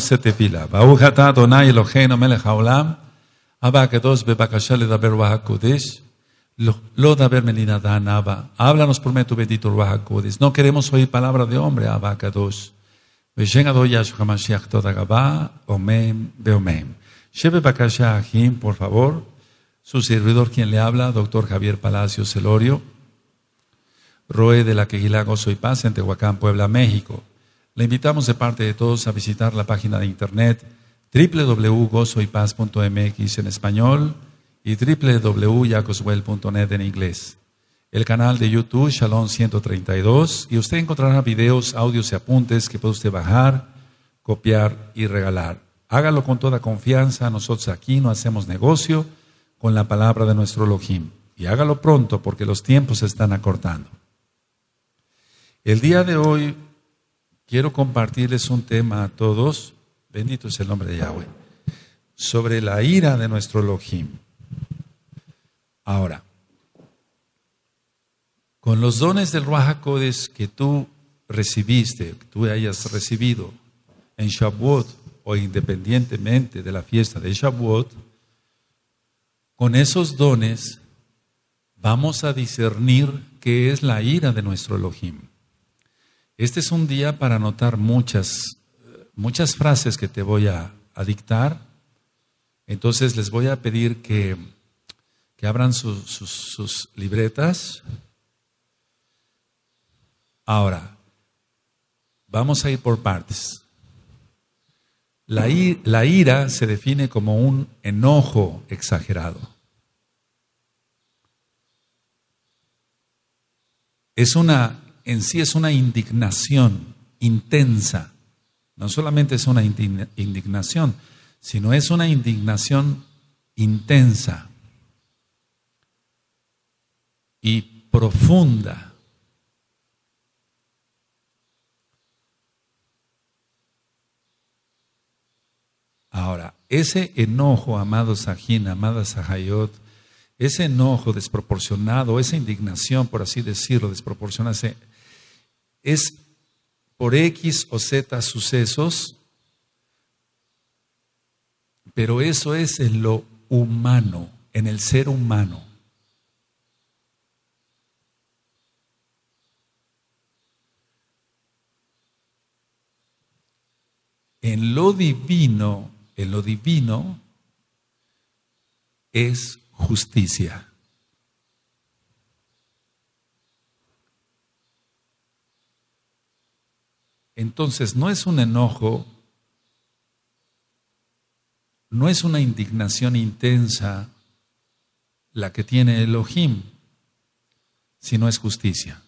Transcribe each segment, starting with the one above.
setefila. Bahujata donai elohenu melech haolam. Abba kedosh bebakasha ledaber ruach hakodesh. Lo daber melina abba. Háblanos por medio tu bendito ruach No queremos oír palabra de hombre, abba kedosh. Veshen adoy Yahshua Mashiach todagaba. Omen beomen. Sheve bakasha ahim, por favor. Su servidor, quien le habla, doctor Javier Palacio Celorio. Roe de la Quejilago Soy Paz, en Tehuacán, Puebla, México. Le invitamos de parte de todos a visitar la página de internet www.gozoypaz.mx en español y www.yacoswell.net en inglés. El canal de YouTube Shalom 132 y usted encontrará videos, audios y apuntes que puede usted bajar, copiar y regalar. Hágalo con toda confianza, nosotros aquí no hacemos negocio con la palabra de nuestro Elohim. Y hágalo pronto porque los tiempos se están acortando. El día de hoy quiero compartirles un tema a todos, bendito es el nombre de Yahweh, sobre la ira de nuestro Elohim. Ahora, con los dones del Ruajacodes que tú recibiste, que tú hayas recibido en Shavuot o independientemente de la fiesta de Shavuot, con esos dones vamos a discernir qué es la ira de nuestro Elohim. Este es un día para anotar muchas, muchas frases que te voy a, dictar. Entonces les voy a pedir que, abran sus libretas. Ahora, vamos a ir por partes. La, la ira se define como un enojo exagerado. Es una en sí es una indignación intensa. No solamente es una indignación, sino es una indignación intensa y profunda. Ahora, ese enojo, amado Sajín, amada Sahayot, ese enojo desproporcionado, esa indignación, por así decirlo, desproporcionada, es por X o Z sucesos, pero eso es en lo humano, en el ser humano. En lo divino, en lo divino es justicia. Entonces no es un enojo, no es una indignación intensa la que tiene Elohim, sino es justicia.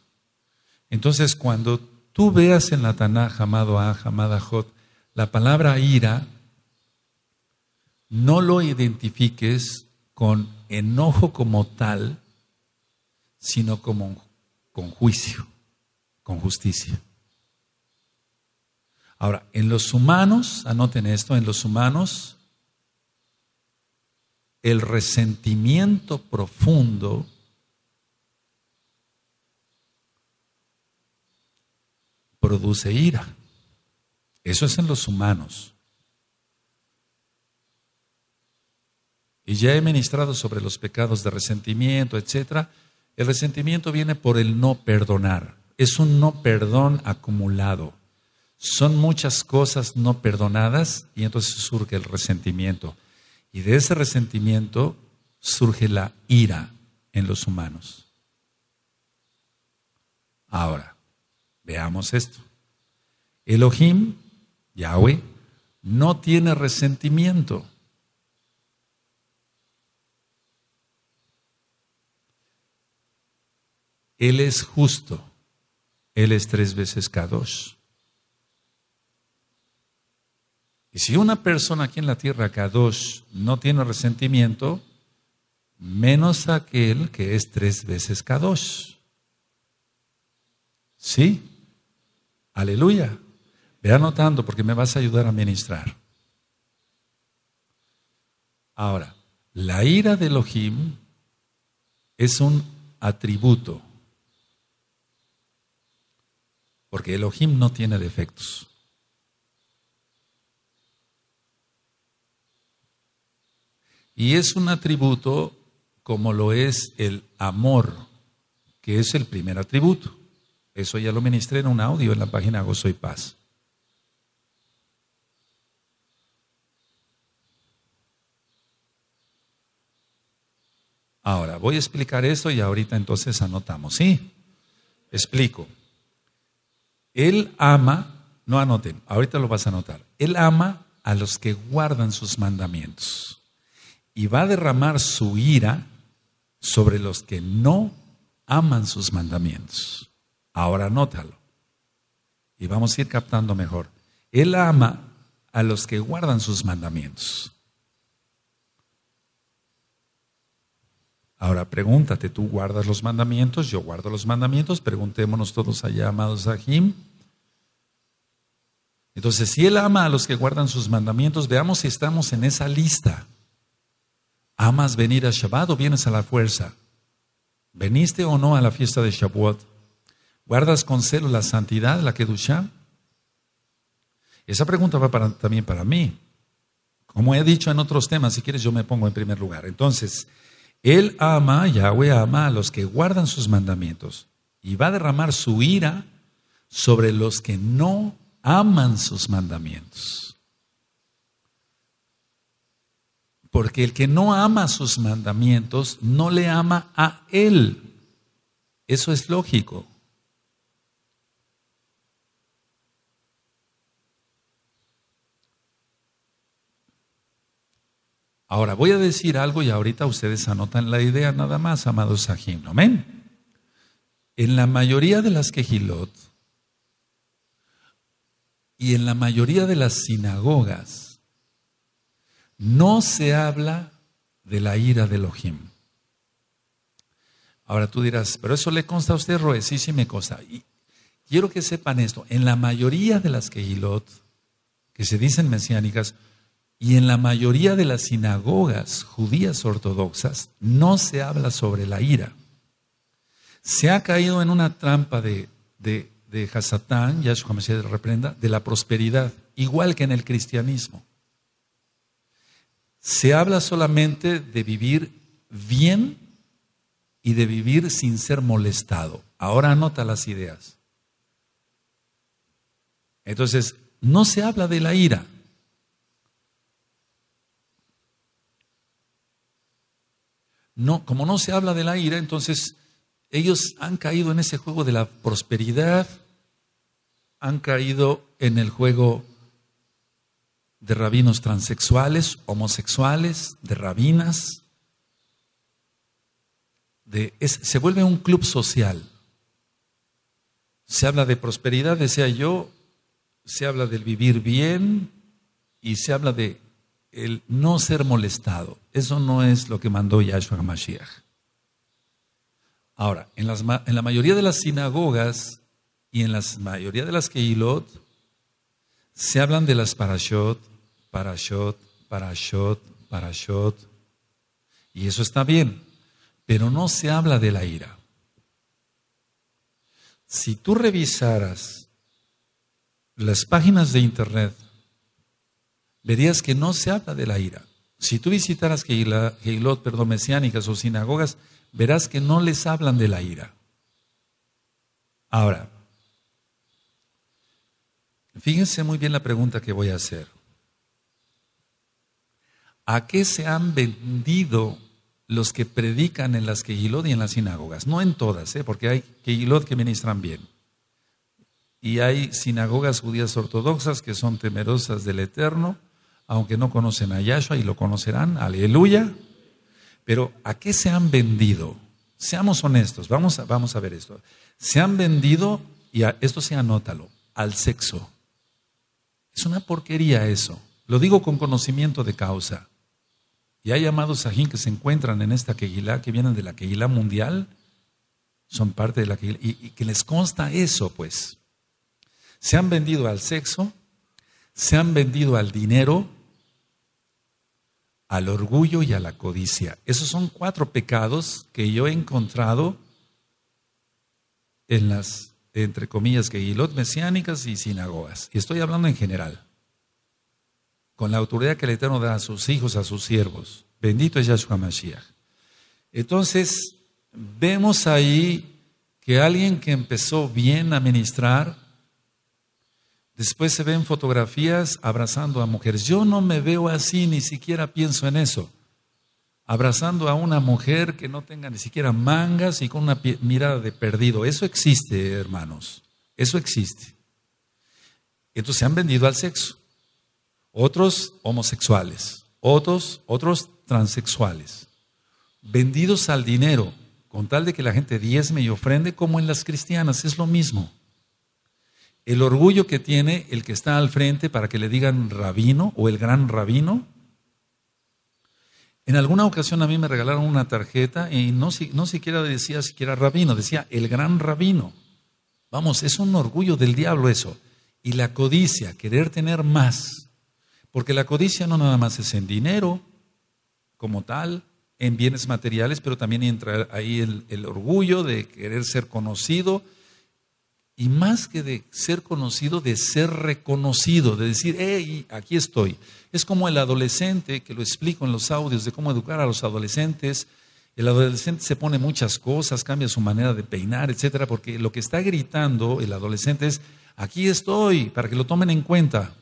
Entonces cuando tú veas en la Tanaj, amado A, amada Jot, la palabra ira, no lo identifiques con enojo como tal, sino como, con juicio, con justicia. Ahora, en los humanos, anoten esto, en los humanos, el resentimiento profundo produce ira. Eso es en los humanos. Y ya he ministrado sobre los pecados de resentimiento, etc. El resentimiento viene por el no perdonar. Es un no perdón acumulado son muchas cosas no perdonadas y entonces surge el resentimiento. Y de ese resentimiento surge la ira en los humanos. Ahora, veamos esto. Elohim, Yahweh, no tiene resentimiento. Él es justo. Él es tres veces dos. Y si una persona aquí en la tierra, K2, no tiene resentimiento, menos aquel que es tres veces K2. ¿Sí? Aleluya. Ve anotando porque me vas a ayudar a ministrar. Ahora, la ira de Elohim es un atributo. Porque Elohim no tiene defectos. Y es un atributo como lo es el amor, que es el primer atributo. Eso ya lo ministré en un audio en la página Gozo y Paz. Ahora, voy a explicar eso y ahorita entonces anotamos. ¿Sí? Explico. Él ama, no anoten, ahorita lo vas a anotar. Él ama a los que guardan sus mandamientos y va a derramar su ira sobre los que no aman sus mandamientos. Ahora anótalo. Y vamos a ir captando mejor. Él ama a los que guardan sus mandamientos. Ahora pregúntate, ¿tú guardas los mandamientos? Yo guardo los mandamientos. Preguntémonos todos allá, amados Jim. Entonces, si Él ama a los que guardan sus mandamientos, veamos si estamos en esa lista. ¿Amas venir a Shabbat o vienes a la fuerza? ¿Veniste o no a la fiesta de Shabbat? ¿Guardas con celo la santidad, la ducha? Esa pregunta va también para mí. Como he dicho en otros temas, si quieres yo me pongo en primer lugar. Entonces, Él ama, Yahweh ama a los que guardan sus mandamientos y va a derramar su ira sobre los que no aman sus mandamientos. Porque el que no ama sus mandamientos no le ama a Él. Eso es lógico. Ahora voy a decir algo y ahorita ustedes anotan la idea nada más, amados Sajim. Amén. En la mayoría de las quejilot y en la mayoría de las sinagogas, no se habla de la ira de Elohim. Ahora tú dirás, pero eso le consta a usted, Roe. cosa. Y quiero que sepan esto. En la mayoría de las Kehilot, que se dicen mesiánicas, y en la mayoría de las sinagogas judías ortodoxas, no se habla sobre la ira. Se ha caído en una trampa de, de, de Hasatán, Yahshua Mesías reprenda, de la prosperidad, igual que en el cristianismo se habla solamente de vivir bien y de vivir sin ser molestado. Ahora anota las ideas. Entonces, no se habla de la ira. No, como no se habla de la ira, entonces ellos han caído en ese juego de la prosperidad, han caído en el juego de rabinos transexuales, homosexuales, de rabinas. De, se vuelve un club social. Se habla de prosperidad, decía yo, se habla del vivir bien y se habla de el no ser molestado. Eso no es lo que mandó Yahshua Mashiach. Ahora, en, las, en la mayoría de las sinagogas y en la mayoría de las keilot, se hablan de las parashot Parashot, Parashot, Parashot. Y eso está bien, pero no se habla de la ira. Si tú revisaras las páginas de internet, verías que no se habla de la ira. Si tú visitaras Geilot, perdón, mesiánicas o sinagogas, verás que no les hablan de la ira. Ahora, fíjense muy bien la pregunta que voy a hacer. ¿A qué se han vendido los que predican en las Kehilot y en las sinagogas? No en todas, ¿eh? porque hay Kehilot que ministran bien. Y hay sinagogas judías ortodoxas que son temerosas del Eterno, aunque no conocen a Yahshua y lo conocerán, aleluya. Pero ¿a qué se han vendido? Seamos honestos, vamos a, vamos a ver esto. Se han vendido, y esto se anótalo, al sexo. Es una porquería eso. Lo digo con conocimiento de causa. Y hay llamados Sajín que se encuentran en esta Keilah, que vienen de la queguila mundial, son parte de la y, que les consta eso, pues. Se han vendido al sexo, se han vendido al dinero, al orgullo y a la codicia. Esos son cuatro pecados que yo he encontrado en las, entre comillas, Keilot mesiánicas y sinagogas. Y estoy hablando en general con la autoridad que el Eterno da a sus hijos, a sus siervos. Bendito es Yahshua Mashiach. Entonces, vemos ahí que alguien que empezó bien a ministrar, después se ven fotografías abrazando a mujeres. Yo no me veo así, ni siquiera pienso en eso. Abrazando a una mujer que no tenga ni siquiera mangas y con una mirada de perdido. Eso existe, hermanos. Eso existe. Entonces se han vendido al sexo otros homosexuales, otros, otros transexuales, vendidos al dinero, con tal de que la gente diezme y ofrende, como en las cristianas, es lo mismo. El orgullo que tiene el que está al frente para que le digan rabino o el gran rabino. En alguna ocasión a mí me regalaron una tarjeta y no, no siquiera decía siquiera rabino, decía el gran rabino. Vamos, es un orgullo del diablo eso. Y la codicia, querer tener más, porque la codicia no nada más es en dinero como tal, en bienes materiales, pero también entra ahí el, el orgullo de querer ser conocido y más que de ser conocido, de ser reconocido, de decir, hey, aquí estoy. Es como el adolescente, que lo explico en los audios de cómo educar a los adolescentes. El adolescente se pone muchas cosas, cambia su manera de peinar, etcétera, porque lo que está gritando el adolescente es, aquí estoy, para que lo tomen en cuenta.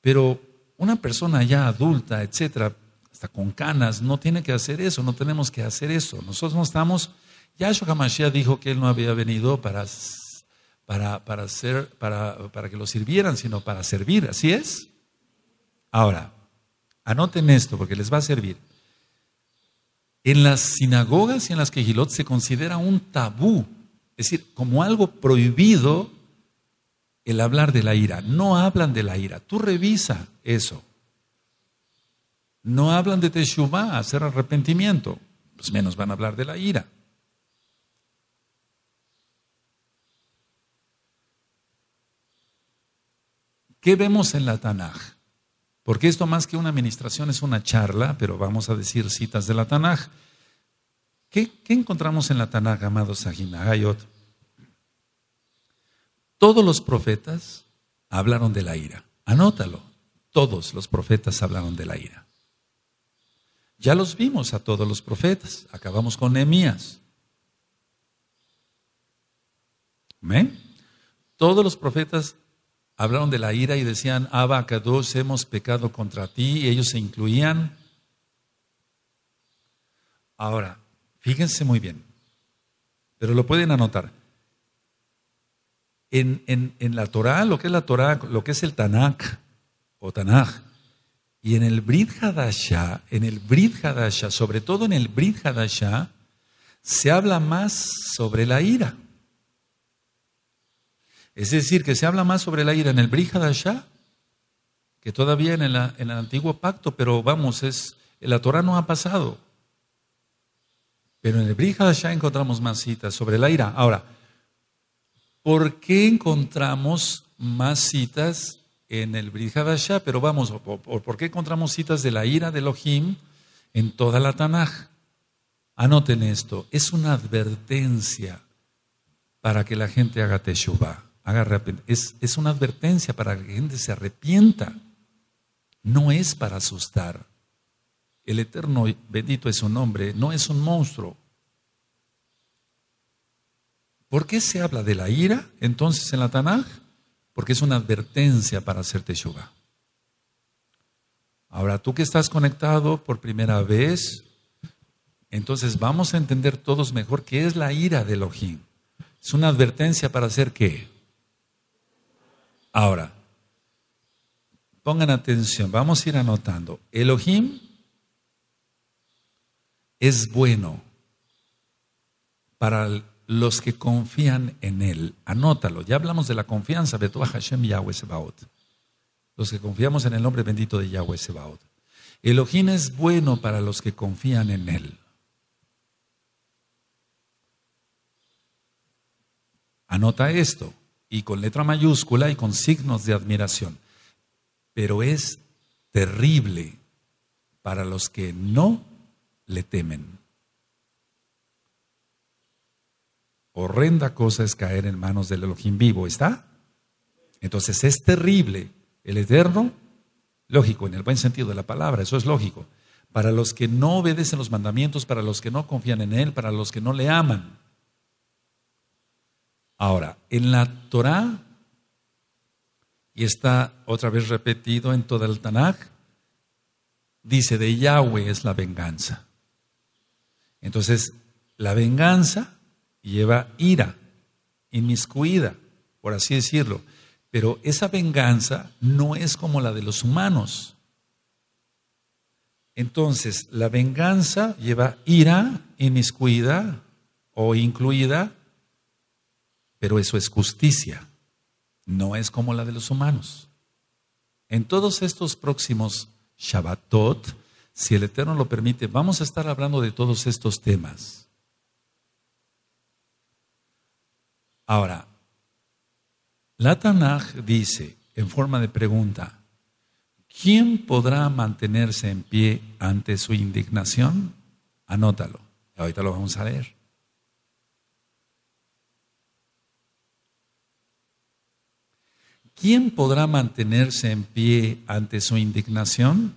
Pero una persona ya adulta, etcétera, hasta con canas, no tiene que hacer eso, no tenemos que hacer eso. Nosotros no estamos. Yahshua HaMashiach dijo que él no había venido para, para, para, para que lo sirvieran, sino para servir. Así es. Ahora, anoten esto porque les va a servir. En las sinagogas y en las quejilot se considera un tabú, es decir, como algo prohibido el hablar de la ira. No hablan de la ira. Tú revisa eso. No hablan de Teshuvah, hacer arrepentimiento. Pues menos van a hablar de la ira. ¿Qué vemos en la Tanaj? Porque esto más que una administración es una charla, pero vamos a decir citas de la Tanaj. ¿Qué, encontramos en la Tanaj, amados Sajinagayot? Todos los profetas hablaron de la ira. Anótalo. Todos los profetas hablaron de la ira. Ya los vimos a todos los profetas. Acabamos con Nehemías. ¿Amén? Todos los profetas hablaron de la ira y decían, Abba, dos hemos pecado contra ti, y ellos se incluían. Ahora, fíjense muy bien, pero lo pueden anotar en, la Torá, lo que es la Torah, lo que es el Tanakh o Tanaj, y en el Brit en el Brit sobre todo en el Brit se habla más sobre la ira. Es decir, que se habla más sobre la ira en el Brit que todavía en el, antiguo pacto, pero vamos, es, la Torá no ha pasado. Pero en el Brit encontramos más citas sobre la ira. Ahora, ¿Por qué encontramos más citas en el Asha? Pero vamos, ¿por qué encontramos citas de la ira de Elohim en toda la Tanaj? Anoten esto, es una advertencia para que la gente haga teshuva, haga es, es una advertencia para que la gente se arrepienta. No es para asustar. El Eterno, bendito es su nombre, no es un monstruo. ¿Por qué se habla de la ira entonces en la Tanaj? Porque es una advertencia para hacer Teshuvah. Ahora, tú que estás conectado por primera vez, entonces vamos a entender todos mejor qué es la ira de Elohim. Es una advertencia para hacer qué. Ahora, pongan atención, vamos a ir anotando. Elohim es bueno para el los que confían en Él. Anótalo, ya hablamos de la confianza, Betuah Hashem Yahweh Sebaot. Los que confiamos en el nombre bendito de Yahweh Sebaot. Elohim es bueno para los que confían en Él. Anota esto, y con letra mayúscula y con signos de admiración. Pero es terrible para los que no le temen. horrenda cosa es caer en manos del Elohim vivo, ¿está? Entonces es terrible el eterno, lógico, en el buen sentido de la palabra, eso es lógico, para los que no obedecen los mandamientos, para los que no confían en Él, para los que no le aman. Ahora, en la Torah, y está otra vez repetido en todo el Tanaj, dice de Yahweh es la venganza. Entonces, la venganza lleva ira, inmiscuida, por así decirlo. Pero esa venganza no es como la de los humanos. Entonces, la venganza lleva ira inmiscuida o incluida, pero eso es justicia, no es como la de los humanos. En todos estos próximos Shabbatot, si el Eterno lo permite, vamos a estar hablando de todos estos temas. Ahora, la Tanaj dice en forma de pregunta, ¿quién podrá mantenerse en pie ante su indignación? Anótalo, ahorita lo vamos a leer. ¿Quién podrá mantenerse en pie ante su indignación?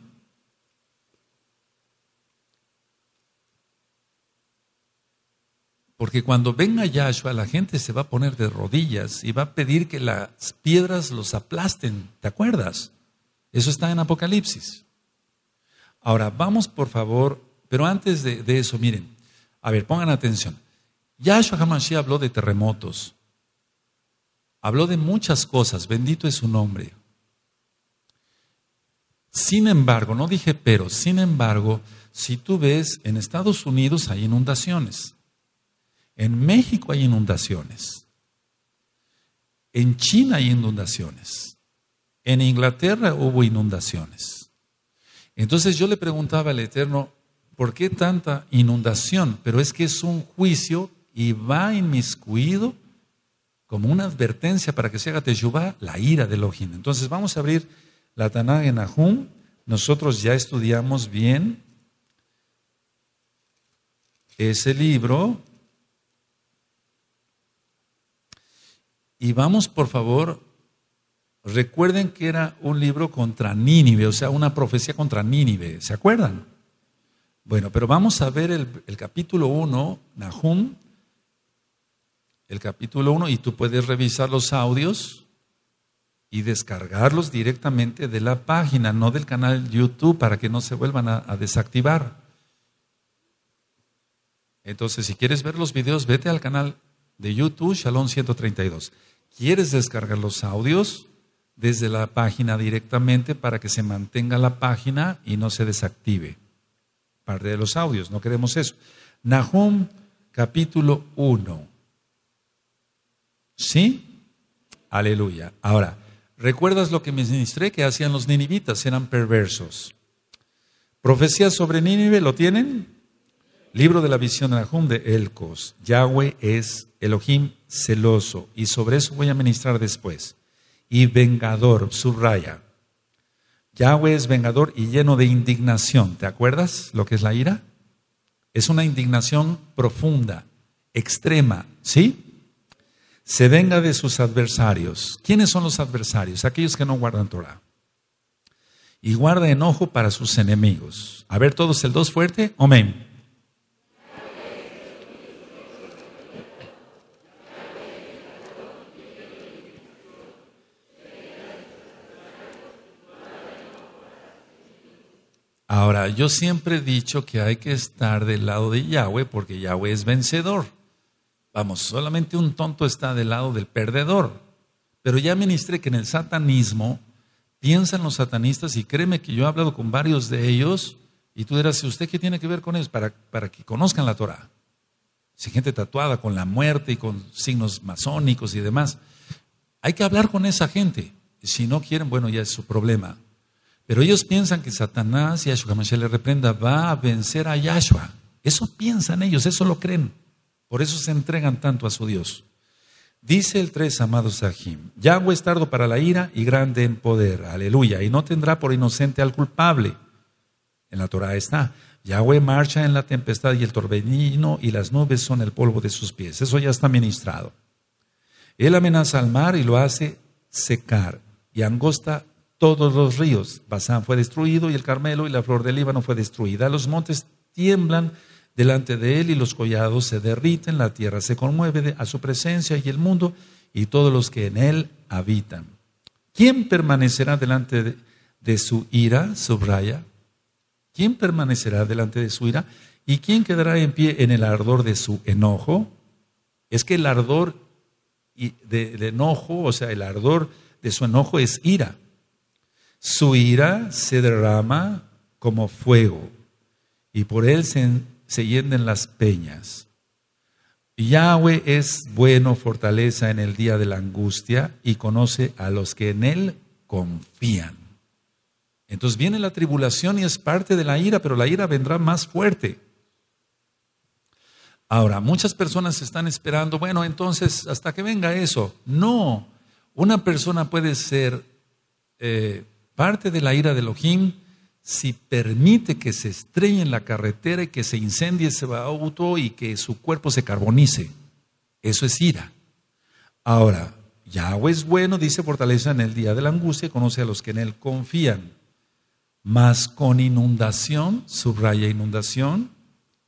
Porque cuando venga Yahshua, la gente se va a poner de rodillas y va a pedir que las piedras los aplasten. ¿Te acuerdas? Eso está en Apocalipsis. Ahora, vamos por favor, pero antes de, eso, miren, a ver, pongan atención. Yahshua Hamashiach habló de terremotos, habló de muchas cosas, bendito es su nombre. Sin embargo, no dije pero, sin embargo, si tú ves, en Estados Unidos hay inundaciones. En México hay inundaciones. En China hay inundaciones. En Inglaterra hubo inundaciones. Entonces yo le preguntaba al Eterno, ¿por qué tanta inundación? Pero es que es un juicio y va inmiscuido como una advertencia para que se haga Teshuvah, la ira de Elohim. Entonces vamos a abrir la Taná en Ajum. Nosotros ya estudiamos bien ese libro Y vamos, por favor, recuerden que era un libro contra Nínive, o sea, una profecía contra Nínive, ¿se acuerdan? Bueno, pero vamos a ver el, capítulo 1, Nahum, el capítulo 1, y tú puedes revisar los audios y descargarlos directamente de la página, no del canal YouTube, para que no se vuelvan a, a, desactivar. Entonces, si quieres ver los videos, vete al canal de YouTube, Shalom 132. ¿Quieres descargar los audios? desde la página directamente para que se mantenga la página y no se desactive. Parte de los audios, no queremos eso. Nahum capítulo 1. ¿Sí? Aleluya. Ahora, ¿recuerdas lo que me ministré que hacían los ninivitas? Eran perversos. Profecías sobre Nínive, ¿lo tienen? Libro de la visión de Nahum de Elcos. Yahweh es Elohim celoso, y sobre eso voy a ministrar después. Y vengador, subraya. Yahweh es vengador y lleno de indignación. ¿Te acuerdas lo que es la ira? Es una indignación profunda, extrema, ¿sí? Se venga de sus adversarios. ¿Quiénes son los adversarios? Aquellos que no guardan Torah. Y guarda enojo para sus enemigos. A ver todos el dos fuerte. Amén. Ahora, yo siempre he dicho que hay que estar del lado de Yahweh porque Yahweh es vencedor. Vamos, solamente un tonto está del lado del perdedor. Pero ya ministré que en el satanismo piensan los satanistas y créeme que yo he hablado con varios de ellos y tú dirás, ¿usted qué tiene que ver con ellos? Para, para que conozcan la Torah. Si gente tatuada con la muerte y con signos masónicos y demás. Hay que hablar con esa gente. Si no quieren, bueno, ya es su problema. Pero ellos piensan que Satanás, y Mashiach le reprenda, va a vencer a Yahshua. Eso piensan ellos, eso lo creen. Por eso se entregan tanto a su Dios. Dice el tres amados Sahim, Yahweh es tardo para la ira y grande en poder, aleluya, y no tendrá por inocente al culpable. En la Torah está, Yahweh marcha en la tempestad y el torbellino y las nubes son el polvo de sus pies. Eso ya está ministrado. Él amenaza al mar y lo hace secar y angosta todos los ríos. Basán fue destruido y el Carmelo y la flor del Líbano fue destruida. Los montes tiemblan delante de él y los collados se derriten, la tierra se conmueve a su presencia y el mundo y todos los que en él habitan. ¿Quién permanecerá delante de, su ira? Subraya. ¿Quién permanecerá delante de su ira? ¿Y quién quedará en pie en el ardor de su enojo? Es que el ardor del de enojo, o sea, el ardor de su enojo es ira su ira se derrama como fuego y por él se, se las peñas. Yahweh es bueno, fortaleza en el día de la angustia y conoce a los que en él confían. Entonces viene la tribulación y es parte de la ira, pero la ira vendrá más fuerte. Ahora, muchas personas están esperando, bueno, entonces hasta que venga eso. No, una persona puede ser eh, parte de la ira de Elohim si permite que se estrelle en la carretera y que se incendie ese auto y que su cuerpo se carbonice. Eso es ira. Ahora, Yahweh es bueno, dice fortaleza en el día de la angustia, conoce a los que en él confían. Mas con inundación, subraya inundación,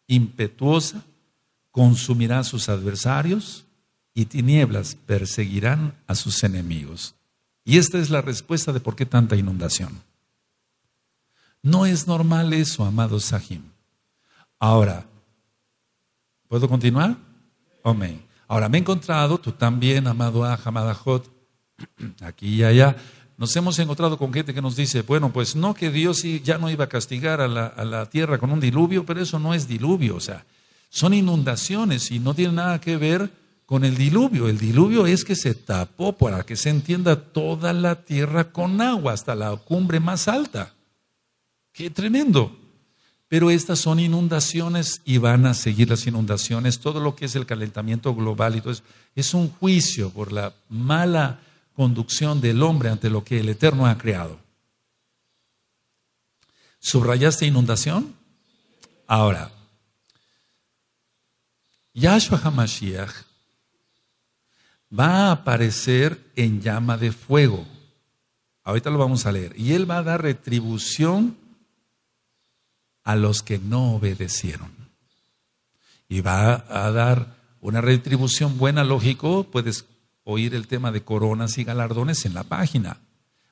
impetuosa, consumirá a sus adversarios y tinieblas perseguirán a sus enemigos. Y esta es la respuesta de por qué tanta inundación. No es normal eso, amado Sahim. Ahora, ¿puedo continuar? Amén. Ahora, me he encontrado, tú también, amado Aj, amada aquí y allá, nos hemos encontrado con gente que nos dice, bueno, pues no que Dios ya no iba a castigar a la, tierra con un diluvio, pero eso no es diluvio, o sea, son inundaciones y no tienen nada que ver con el diluvio. El diluvio es que se tapó para que se entienda toda la tierra con agua hasta la cumbre más alta. Qué tremendo. Pero estas son inundaciones y van a seguir las inundaciones. Todo lo que es el calentamiento global y todo es un juicio por la mala conducción del hombre ante lo que el Eterno ha creado. ¿Subrayaste inundación? Ahora, Yahshua HaMashiach va a aparecer en llama de fuego. Ahorita lo vamos a leer. Y él va a dar retribución a los que no obedecieron. Y va a dar una retribución buena, lógico. Puedes oír el tema de coronas y galardones en la página.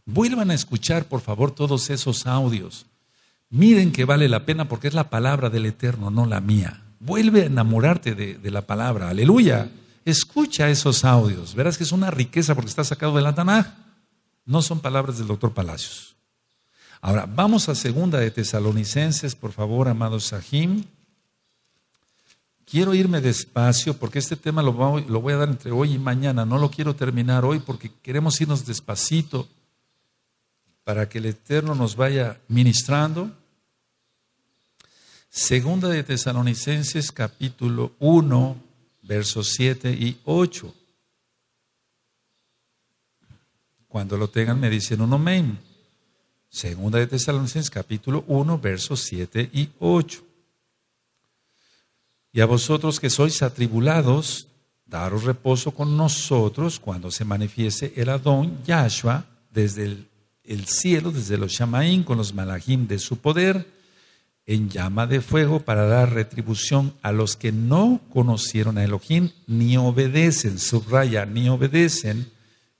Vuelvan a escuchar, por favor, todos esos audios. Miren que vale la pena porque es la palabra del Eterno, no la mía. Vuelve a enamorarte de, la palabra. Aleluya. Escucha esos audios, verás que es una riqueza porque está sacado de la Tanaj. No son palabras del doctor Palacios. Ahora, vamos a segunda de Tesalonicenses, por favor, amado Sahim. Quiero irme despacio porque este tema lo voy a dar entre hoy y mañana. No lo quiero terminar hoy porque queremos irnos despacito para que el Eterno nos vaya ministrando. Segunda de Tesalonicenses capítulo 1, versos 7 y 8. Cuando lo tengan me dicen un amén. Segunda de Tesalonicenses capítulo 1 versos 7 y 8. Y a vosotros que sois atribulados, daros reposo con nosotros cuando se manifieste el Adón Yahshua desde el, cielo, desde los Shamaín, con los Malahim de su poder en llama de fuego para dar retribución a los que no conocieron a Elohim ni obedecen, subraya, ni obedecen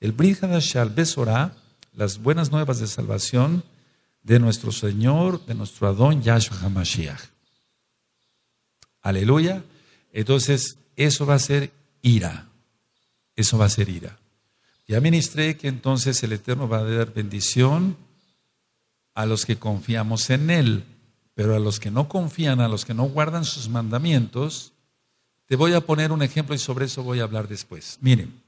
el Brihadashal Besorá, las buenas nuevas de salvación de nuestro Señor, de nuestro Adón Yahshua HaMashiach. Aleluya. Entonces, eso va a ser ira. Eso va a ser ira. Ya ministré que entonces el Eterno va a dar bendición a los que confiamos en Él pero a los que no confían, a los que no guardan sus mandamientos, te voy a poner un ejemplo y sobre eso voy a hablar después. Miren,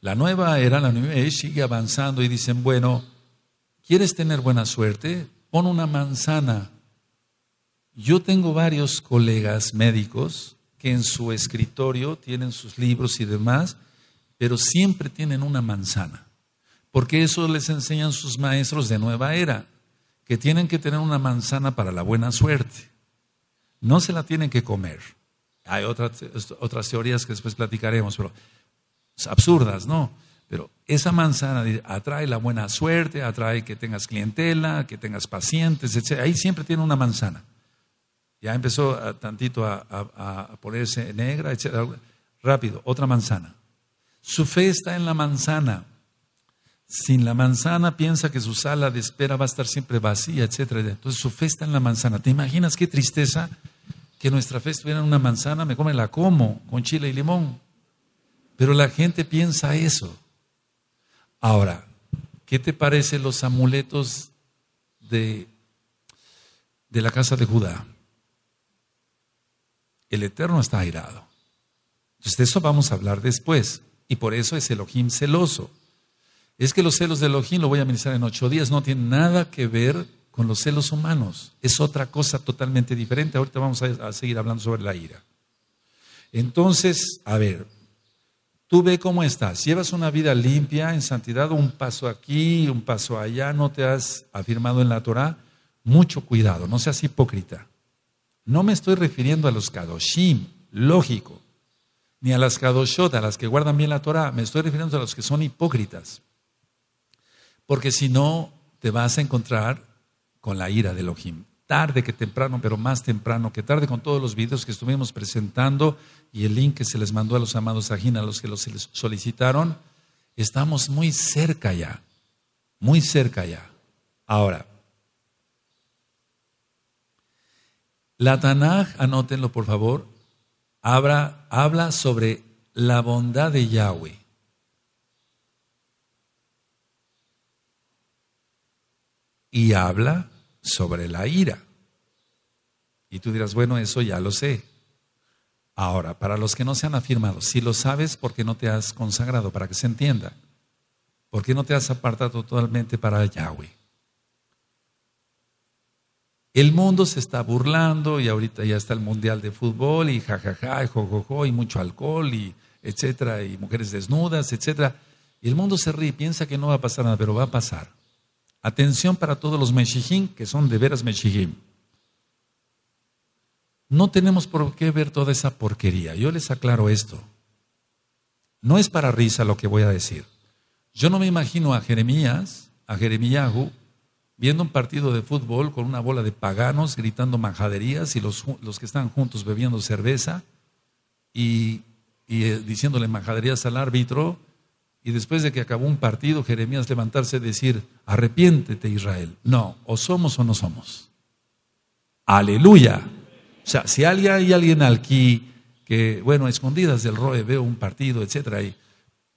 la nueva era, la nueva era sigue avanzando y dicen, bueno, ¿quieres tener buena suerte? Pon una manzana. Yo tengo varios colegas médicos que en su escritorio tienen sus libros y demás, pero siempre tienen una manzana, porque eso les enseñan sus maestros de nueva era que tienen que tener una manzana para la buena suerte. No se la tienen que comer. Hay otras, otras teorías que después platicaremos, pero absurdas, ¿no? Pero esa manzana atrae la buena suerte, atrae que tengas clientela, que tengas pacientes, etc. Ahí siempre tiene una manzana. Ya empezó ah, tantito a, a, ponerse negra, etc. Rápido, otra manzana. Su fe está en la manzana. Sin la manzana piensa que su sala de espera va a estar siempre vacía, etc. Entonces su fe en la manzana. ¿Te imaginas qué tristeza que nuestra fe estuviera en una manzana? Me come la como con chile y limón. Pero la gente piensa eso. Ahora, ¿qué te parecen los amuletos de, de la casa de Judá? El Eterno está airado. Entonces de eso vamos a hablar después. Y por eso es Elohim celoso. Es que los celos de Elohim, lo voy a ministrar en ocho días, no tiene nada que ver con los celos humanos. Es otra cosa totalmente diferente. Ahorita vamos a, a seguir hablando sobre la ira. Entonces, a ver, tú ve cómo estás. Llevas una vida limpia, en santidad, un paso aquí, un paso allá, no te has afirmado en la Torah. Mucho cuidado, no seas hipócrita. No me estoy refiriendo a los kadoshim, lógico, ni a las kadoshot, a las que guardan bien la Torah. Me estoy refiriendo a los que son hipócritas. Porque si no, te vas a encontrar con la ira de Elohim. Tarde que temprano, pero más temprano que tarde, con todos los videos que estuvimos presentando y el link que se les mandó a los amados Ajín, a los que los solicitaron, estamos muy cerca ya. Muy cerca ya. Ahora, la Tanaj, anótenlo por favor, habla sobre la bondad de Yahweh. y habla sobre la ira. Y tú dirás, bueno, eso ya lo sé. Ahora, para los que no se han afirmado, si lo sabes, ¿por qué no te has consagrado? Para que se entienda. ¿Por qué no te has apartado totalmente para Yahweh? El mundo se está burlando y ahorita ya está el mundial de fútbol y jajaja, y jojojo, y mucho alcohol y etcétera, y mujeres desnudas, etcétera. Y el mundo se ríe, piensa que no va a pasar nada, pero va a pasar. Atención para todos los mexijín que son de veras mexijín No tenemos por qué ver toda esa porquería. Yo les aclaro esto. No es para risa lo que voy a decir. Yo no me imagino a Jeremías, a Jeremiyahu, viendo un partido de fútbol con una bola de paganos gritando majaderías y los, que están juntos bebiendo cerveza y, y eh, diciéndole majaderías al árbitro y después de que acabó un partido, Jeremías levantarse y decir, arrepiéntete Israel. No, o somos o no somos. Aleluya. O sea, si hay, alguien aquí que, bueno, escondidas del roe veo un partido, etcétera,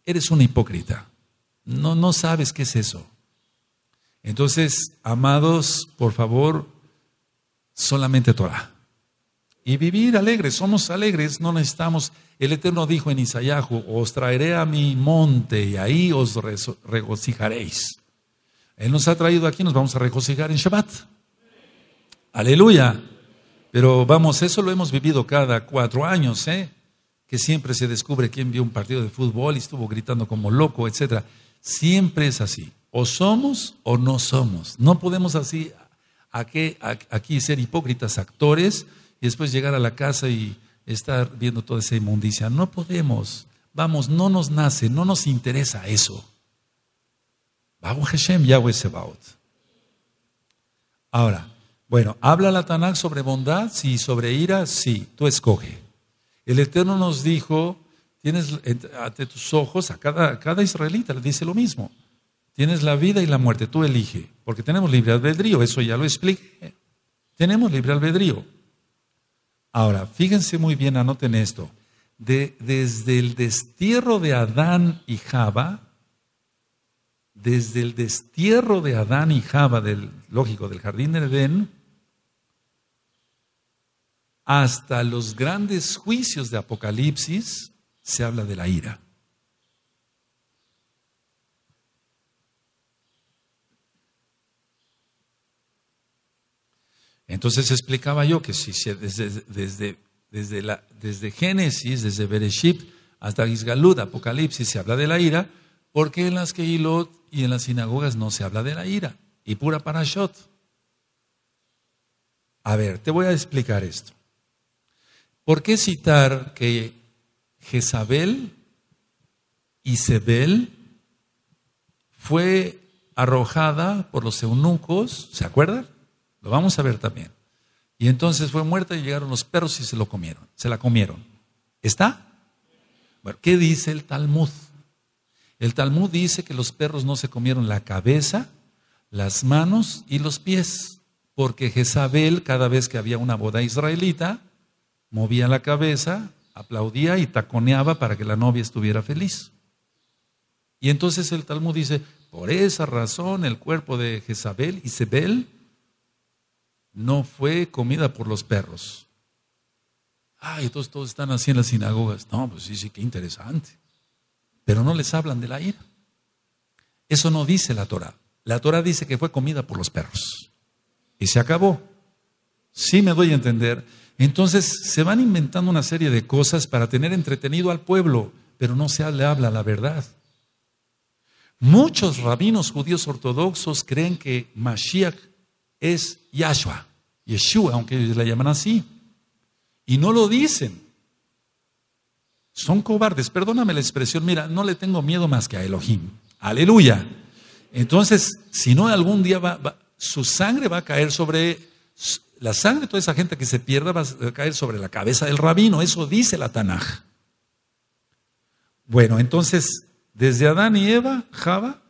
eres un hipócrita. No, no sabes qué es eso. Entonces, amados, por favor, solamente Torah y vivir alegres. Somos alegres, no necesitamos. El Eterno dijo en Isayahu, os traeré a mi monte y ahí os regocijaréis. Él nos ha traído aquí, nos vamos a regocijar en Shabbat. Aleluya. Pero vamos, eso lo hemos vivido cada cuatro años, ¿eh? que siempre se descubre quién vio un partido de fútbol y estuvo gritando como loco, etc. Siempre es así. O somos o no somos. No podemos así aquí ser hipócritas actores y después llegar a la casa y estar viendo toda esa inmundicia. No podemos, vamos, no nos nace, no nos interesa eso. Ahora, bueno, habla la Tanakh sobre bondad, si sobre ira, sí, tú escoge. El Eterno nos dijo, tienes ante tus ojos, a cada, cada israelita le dice lo mismo. Tienes la vida y la muerte, tú elige, porque tenemos libre albedrío, eso ya lo expliqué. Tenemos libre albedrío. Ahora, fíjense muy bien, anoten esto. De, desde el destierro de Adán y Java, desde el destierro de Adán y Java, del, lógico, del jardín de Edén, hasta los grandes juicios de Apocalipsis, se habla de la ira. Entonces explicaba yo que si desde, desde, desde, la, desde Génesis, desde Bereshit hasta Gisgalud, Apocalipsis, se habla de la ira, ¿por qué en las Keilot y en las sinagogas no se habla de la ira? Y pura parashot. A ver, te voy a explicar esto. ¿Por qué citar que Jezabel, y Sebel fue arrojada por los eunucos, ¿se acuerdan? Lo vamos a ver también. Y entonces fue muerta y llegaron los perros y se lo comieron, se la comieron. ¿Está? Bueno, ¿qué dice el Talmud? El Talmud dice que los perros no se comieron la cabeza, las manos y los pies, porque Jezabel, cada vez que había una boda israelita, movía la cabeza, aplaudía y taconeaba para que la novia estuviera feliz. Y entonces el Talmud dice, por esa razón el cuerpo de Jezabel, y Sebel no fue comida por los perros. Ah, entonces todos están así en las sinagogas. No, pues sí, sí, qué interesante. Pero no les hablan de la ira. Eso no dice la Torah. La Torah dice que fue comida por los perros. Y se acabó. Sí me doy a entender. Entonces se van inventando una serie de cosas para tener entretenido al pueblo, pero no se le habla la verdad. Muchos rabinos judíos ortodoxos creen que Mashiach es Yahshua, Yeshua, aunque ellos la llaman así. Y no lo dicen. Son cobardes. Perdóname la expresión, mira, no le tengo miedo más que a Elohim. Aleluya. Entonces, si no, algún día va, su sangre va a caer sobre, la sangre de toda esa gente que se pierda va a caer sobre la cabeza del rabino. Eso dice la Tanaj. Bueno, entonces, desde Adán y Eva, Java,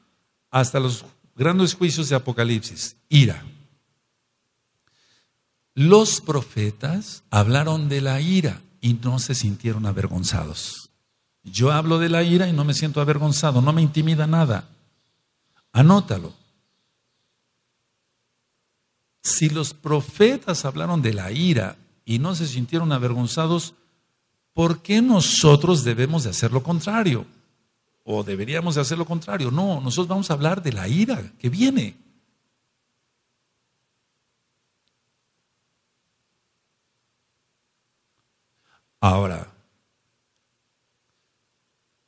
hasta los grandes juicios de Apocalipsis, ira, los profetas hablaron de la ira y no se sintieron avergonzados. Yo hablo de la ira y no me siento avergonzado, no me intimida nada. Anótalo. Si los profetas hablaron de la ira y no se sintieron avergonzados, ¿por qué nosotros debemos de hacer lo contrario? O deberíamos de hacer lo contrario. No, nosotros vamos a hablar de la ira que viene. ahora.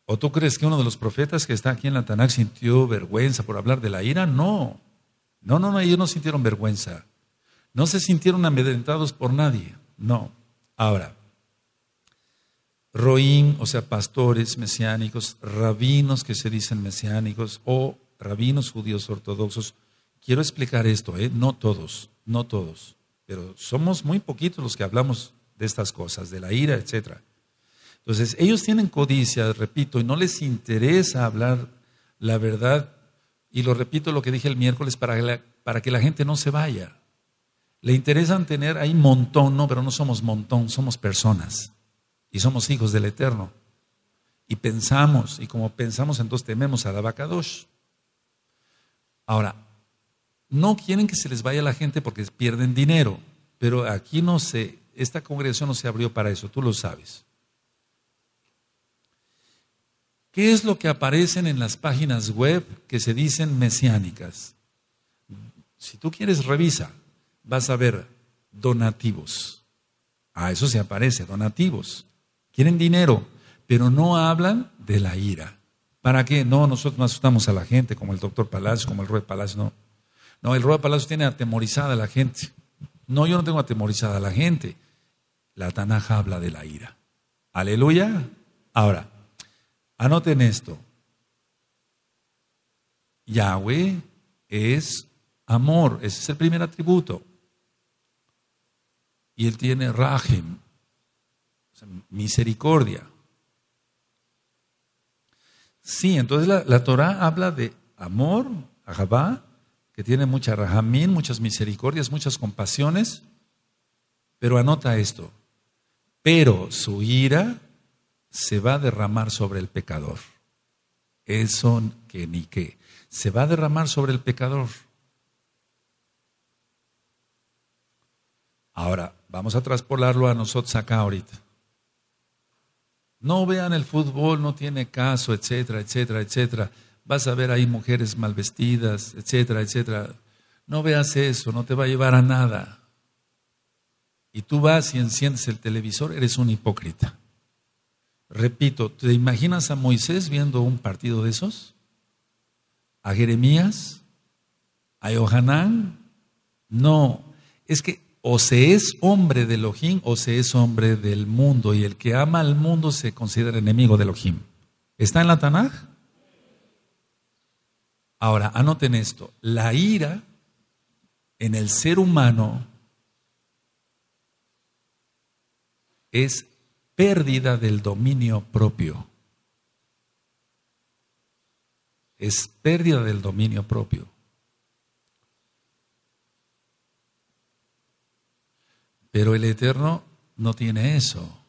¿O tú crees que uno de los profetas que está aquí en la Tanakh sintió vergüenza por hablar de la ira? No. No, no, no, ellos no sintieron vergüenza. No se sintieron amedrentados por nadie. No. Ahora, Roín, o sea, pastores mesiánicos, rabinos que se dicen mesiánicos o rabinos judíos ortodoxos. Quiero explicar esto, ¿eh? no todos, no todos, pero somos muy poquitos los que hablamos de estas cosas, de la ira, etc. Entonces, ellos tienen codicia, repito, y no les interesa hablar la verdad. Y lo repito lo que dije el miércoles para que la, para que la gente no se vaya. Le interesan tener, hay montón, no, pero no somos montón, somos personas. Y somos hijos del Eterno. Y pensamos, y como pensamos, entonces tememos a la vaca dos. Ahora, no quieren que se les vaya la gente porque pierden dinero, pero aquí no se esta congregación no se abrió para eso, tú lo sabes. ¿Qué es lo que aparecen en las páginas web que se dicen mesiánicas? Si tú quieres, revisa. Vas a ver donativos. A ah, eso se aparece, donativos. Quieren dinero, pero no hablan de la ira. ¿Para qué? No, nosotros no asustamos a la gente, como el doctor Palacio, como el Roy Palacio, no. No, el Roy Palacio tiene atemorizada a la gente. No, yo no tengo atemorizada a la gente. La Tanaja habla de la ira. Aleluya. Ahora, anoten esto. Yahweh es amor, ese es el primer atributo. Y él tiene rahim, misericordia. Sí, entonces la, Torah habla de amor, Ahabá que tiene mucha rajamín, muchas misericordias, muchas compasiones. Pero anota esto, pero su ira se va a derramar sobre el pecador. Eso que ni qué. Se va a derramar sobre el pecador. Ahora, vamos a traspolarlo a nosotros acá ahorita. No vean el fútbol, no tiene caso, etcétera, etcétera, etcétera vas a ver ahí mujeres mal vestidas, etcétera, etcétera. No veas eso, no te va a llevar a nada. Y tú vas y enciendes el televisor, eres un hipócrita. Repito, ¿te imaginas a Moisés viendo un partido de esos? ¿A Jeremías? ¿A Johanán? No, es que o se es hombre de Elohim o se es hombre del mundo. Y el que ama al mundo se considera enemigo de Elohim. ¿Está en la Tanaj? Ahora, anoten esto, la ira en el ser humano es pérdida del dominio propio. Es pérdida del dominio propio. Pero el Eterno no tiene eso.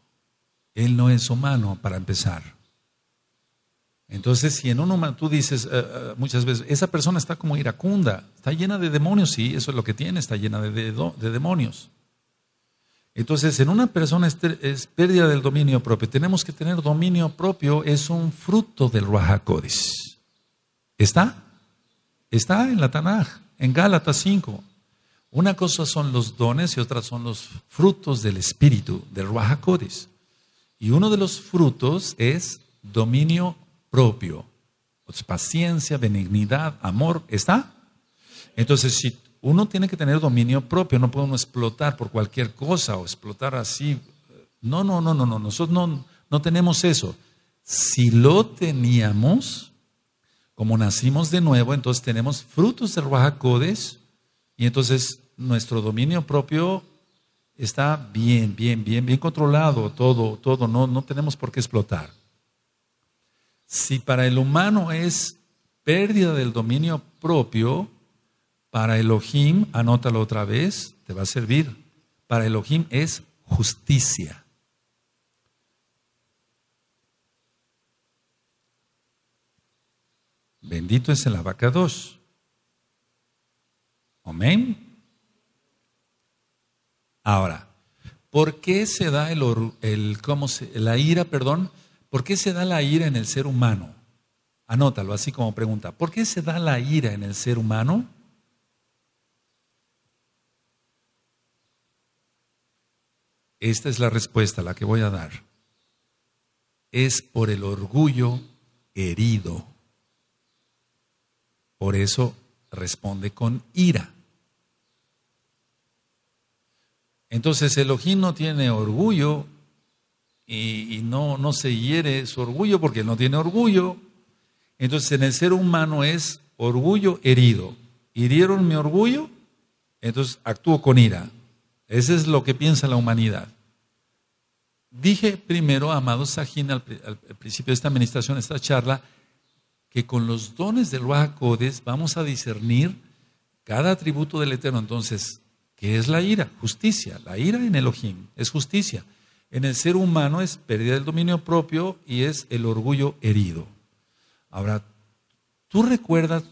Él no es humano, para empezar. Entonces, si en un humano tú dices eh, eh, muchas veces, esa persona está como iracunda, está llena de demonios, sí, eso es lo que tiene, está llena de, demonios. Entonces, en una persona es, pérdida del dominio propio. Tenemos que tener dominio propio, es un fruto del Rahakodis. ¿Está? Está en la Tanaj, en Gálatas 5. Una cosa son los dones y otra son los frutos del espíritu, del Rahakodis. Y uno de los frutos es dominio propio. Pues, paciencia, benignidad, amor, ¿está? Entonces, si uno tiene que tener dominio propio, no podemos explotar por cualquier cosa o explotar así. Eh, no, no, no, no, no, nosotros no, no tenemos eso. Si lo teníamos, como nacimos de nuevo, entonces tenemos frutos de Ruajacodes y entonces nuestro dominio propio está bien, bien, bien, bien controlado, todo, todo, no, no tenemos por qué explotar. Si para el humano es pérdida del dominio propio, para Elohim, anótalo otra vez, te va a servir. Para Elohim es justicia. Bendito es el dos. Amén. Ahora, ¿por qué se da el, el, ¿cómo la ira, perdón, ¿Por qué se da la ira en el ser humano? Anótalo así como pregunta. ¿Por qué se da la ira en el ser humano? Esta es la respuesta la que voy a dar. Es por el orgullo herido. Por eso responde con ira. Entonces Elohim no tiene orgullo y, no, no se hiere su orgullo porque no tiene orgullo. Entonces en el ser humano es orgullo herido. Hirieron mi orgullo, entonces actúo con ira. Eso es lo que piensa la humanidad. Dije primero, amado Sajín, al, principio de esta administración, esta charla, que con los dones del acodes vamos a discernir cada atributo del Eterno. Entonces, ¿qué es la ira? Justicia. La ira en Elohim es justicia en el ser humano es pérdida del dominio propio y es el orgullo herido. Ahora, ¿tú recuerdas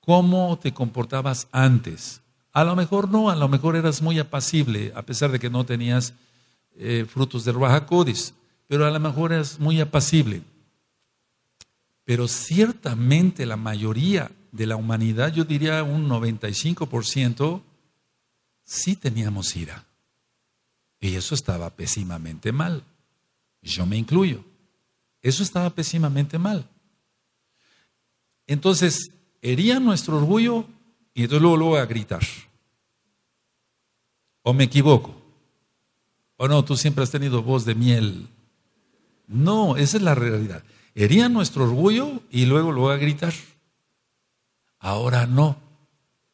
cómo te comportabas antes? A lo mejor no, a lo mejor eras muy apacible, a pesar de que no tenías eh, frutos de Raja Codis, pero a lo mejor eras muy apacible. Pero ciertamente la mayoría de la humanidad, yo diría un 95%, sí teníamos ira. Y eso estaba pésimamente mal. Yo me incluyo. Eso estaba pésimamente mal. Entonces, hería nuestro orgullo y entonces luego, voy a gritar. ¿O me equivoco? ¿O no, tú siempre has tenido voz de miel? No, esa es la realidad. Hería nuestro orgullo y luego lo voy a gritar. Ahora no.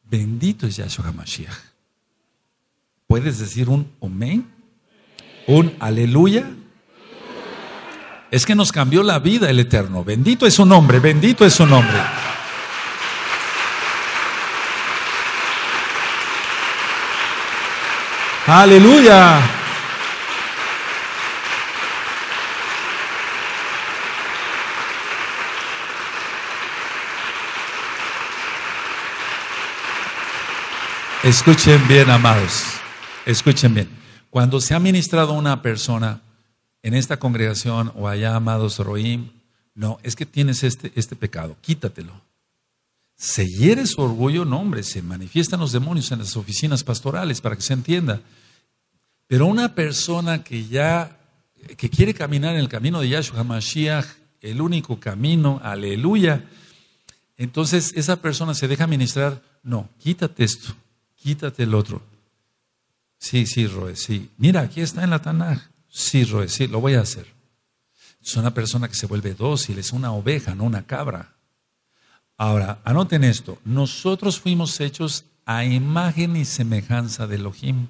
Bendito es Yahshua Mashiach. ¿Puedes decir un omen? Un aleluya. Es que nos cambió la vida el Eterno. Bendito es su nombre, bendito es su nombre. Aleluya. Escuchen bien, amados. Escuchen bien. Cuando se ha ministrado a una persona en esta congregación o allá, amados Roim, no, es que tienes este, este pecado, quítatelo. Se hiere su orgullo, no hombre, se manifiestan los demonios en las oficinas pastorales, para que se entienda. Pero una persona que ya, que quiere caminar en el camino de Yahshua Mashiach, el único camino, aleluya, entonces esa persona se deja ministrar, no, quítate esto, quítate el otro. Sí, sí, Roe, sí. Mira, aquí está en la Tanaj. Sí, Roe, sí, lo voy a hacer. Es una persona que se vuelve dócil, es una oveja, no una cabra. Ahora, anoten esto. Nosotros fuimos hechos a imagen y semejanza de Elohim.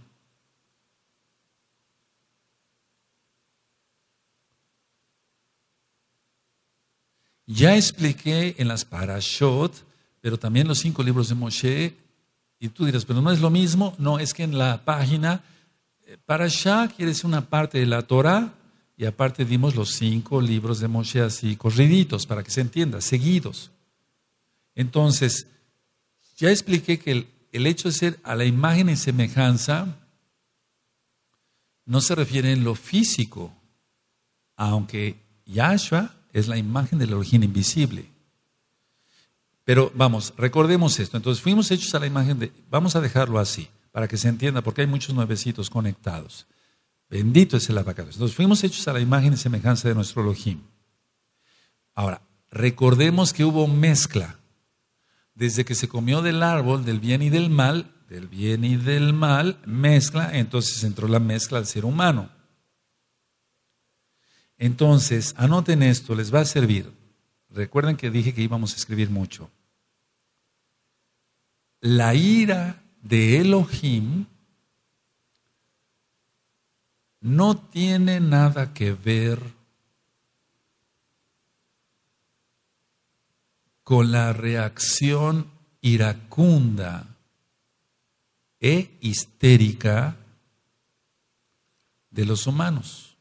Ya expliqué en las Parashot, pero también los cinco libros de Moshe, y tú dirás, pero no es lo mismo. No, es que en la página, eh, Shah quiere decir una parte de la Torah y aparte dimos los cinco libros de Moshe así corriditos para que se entienda, seguidos. Entonces, ya expliqué que el, hecho de ser a la imagen y semejanza no se refiere en lo físico, aunque Yahshua es la imagen del origen invisible. Pero vamos, recordemos esto. Entonces fuimos hechos a la imagen de... Vamos a dejarlo así, para que se entienda, porque hay muchos nuevecitos conectados. Bendito es el abacado. Entonces fuimos hechos a la imagen y semejanza de nuestro Elohim. Ahora, recordemos que hubo mezcla. Desde que se comió del árbol del bien y del mal, del bien y del mal, mezcla, entonces entró la mezcla al ser humano. Entonces, anoten esto, les va a servir. Recuerden que dije que íbamos a escribir mucho la ira de Elohim no tiene nada que ver con la reacción iracunda e histérica de los humanos.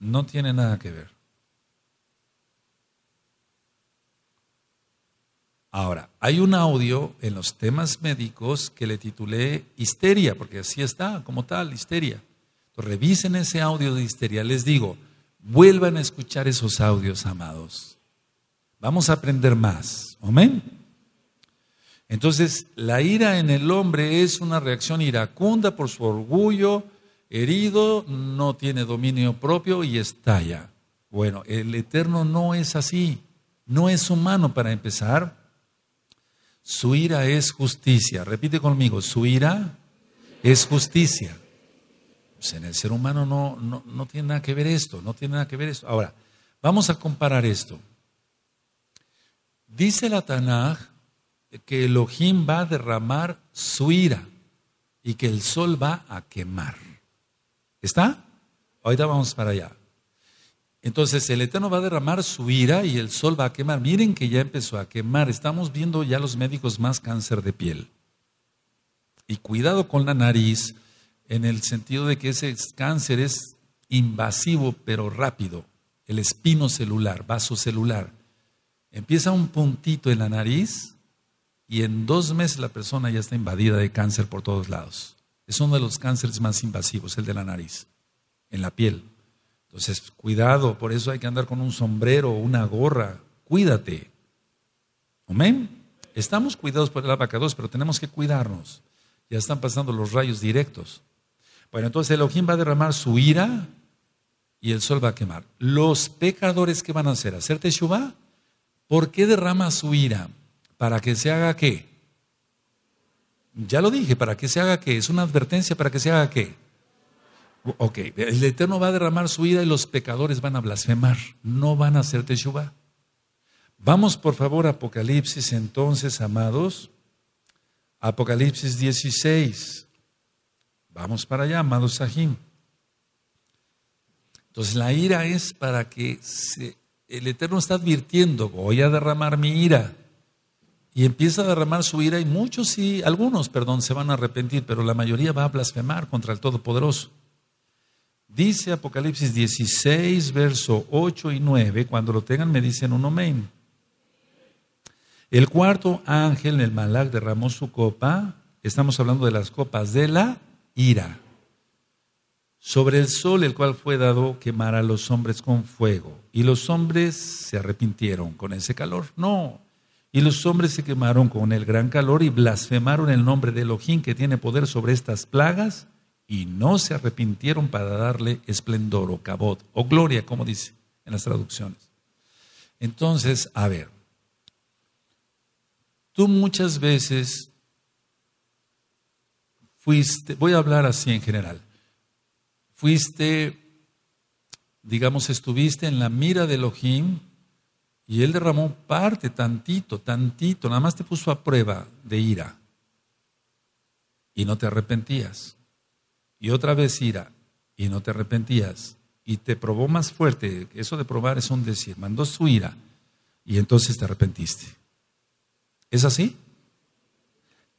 No tiene nada que ver. Ahora, hay un audio en los temas médicos que le titulé Histeria, porque así está, como tal, histeria. revisen ese audio de histeria. Les digo, vuelvan a escuchar esos audios, amados. Vamos a aprender más. Amén. Entonces, la ira en el hombre es una reacción iracunda por su orgullo, herido, no tiene dominio propio y estalla. Bueno, el Eterno no es así, no es humano para empezar, su ira es justicia. Repite conmigo, su ira es justicia. Pues en el ser humano no, no, no tiene nada que ver esto, no tiene nada que ver esto. Ahora, vamos a comparar esto. Dice la Tanaj que Elohim va a derramar su ira y que el sol va a quemar. ¿Está? Ahorita vamos para allá. Entonces el Eterno va a derramar su ira y el sol va a quemar. Miren que ya empezó a quemar. Estamos viendo ya los médicos más cáncer de piel. Y cuidado con la nariz, en el sentido de que ese cáncer es invasivo pero rápido. El espino celular, vaso celular. Empieza un puntito en la nariz y en dos meses la persona ya está invadida de cáncer por todos lados. Es uno de los cánceres más invasivos, el de la nariz, en la piel. Entonces, cuidado, por eso hay que andar con un sombrero, una gorra, cuídate. Amén. Estamos cuidados por el 2, pero tenemos que cuidarnos. Ya están pasando los rayos directos. Bueno, entonces Elohim va a derramar su ira y el sol va a quemar. Los pecadores, ¿qué van a hacer? ¿Hacer Teshuvah? ¿Por qué derrama su ira? ¿Para que se haga qué? Ya lo dije, ¿para que se haga qué? Es una advertencia para que se haga qué. Ok, el Eterno va a derramar su ira y los pecadores van a blasfemar, no van a hacer Teshuvah. Vamos por favor a Apocalipsis entonces, amados. Apocalipsis 16. Vamos para allá, amados Sahim. Entonces la ira es para que el Eterno está advirtiendo, voy a derramar mi ira. Y empieza a derramar su ira y muchos y algunos, perdón, se van a arrepentir, pero la mayoría va a blasfemar contra el Todopoderoso. Dice Apocalipsis 16, verso 8 y 9, cuando lo tengan me dicen un homen. El cuarto ángel, en el Malak, derramó su copa, estamos hablando de las copas de la ira, sobre el sol, el cual fue dado quemar a los hombres con fuego. Y los hombres se arrepintieron con ese calor, no. Y los hombres se quemaron con el gran calor y blasfemaron el nombre de Elohim que tiene poder sobre estas plagas y no se arrepintieron para darle esplendor o cabot o gloria, como dice en las traducciones. Entonces, a ver, tú muchas veces fuiste, voy a hablar así en general, fuiste, digamos, estuviste en la mira de Elohim y él derramó parte, tantito, tantito, nada más te puso a prueba de ira y no te arrepentías y otra vez ira y no te arrepentías y te probó más fuerte, eso de probar es un decir, mandó su ira y entonces te arrepentiste. ¿Es así?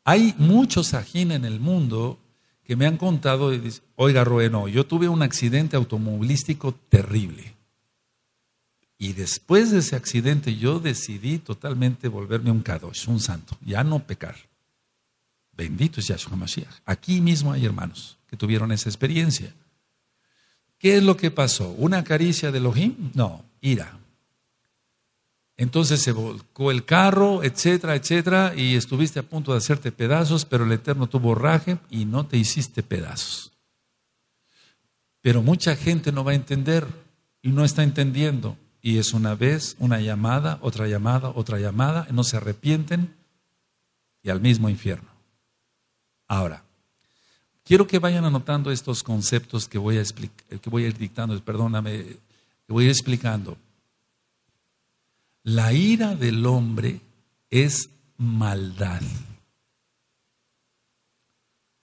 Hay muchos ajín en el mundo que me han contado y dicen, oiga Rueno, yo tuve un accidente automovilístico terrible. Y después de ese accidente yo decidí totalmente volverme un kadosh, un santo, ya no pecar. Bendito es Yahshua Mashiach. Aquí mismo hay hermanos que tuvieron esa experiencia. ¿Qué es lo que pasó? ¿Una caricia de Elohim? No, ira. Entonces se volcó el carro, etcétera, etcétera, y estuviste a punto de hacerte pedazos, pero el Eterno tuvo raje y no te hiciste pedazos. Pero mucha gente no va a entender y no está entendiendo. Y es una vez, una llamada, otra llamada, otra llamada, no se arrepienten y al mismo infierno. Ahora, quiero que vayan anotando estos conceptos que voy a, explicar, que voy a ir dictando, perdóname, que voy a ir explicando. La ira del hombre es maldad.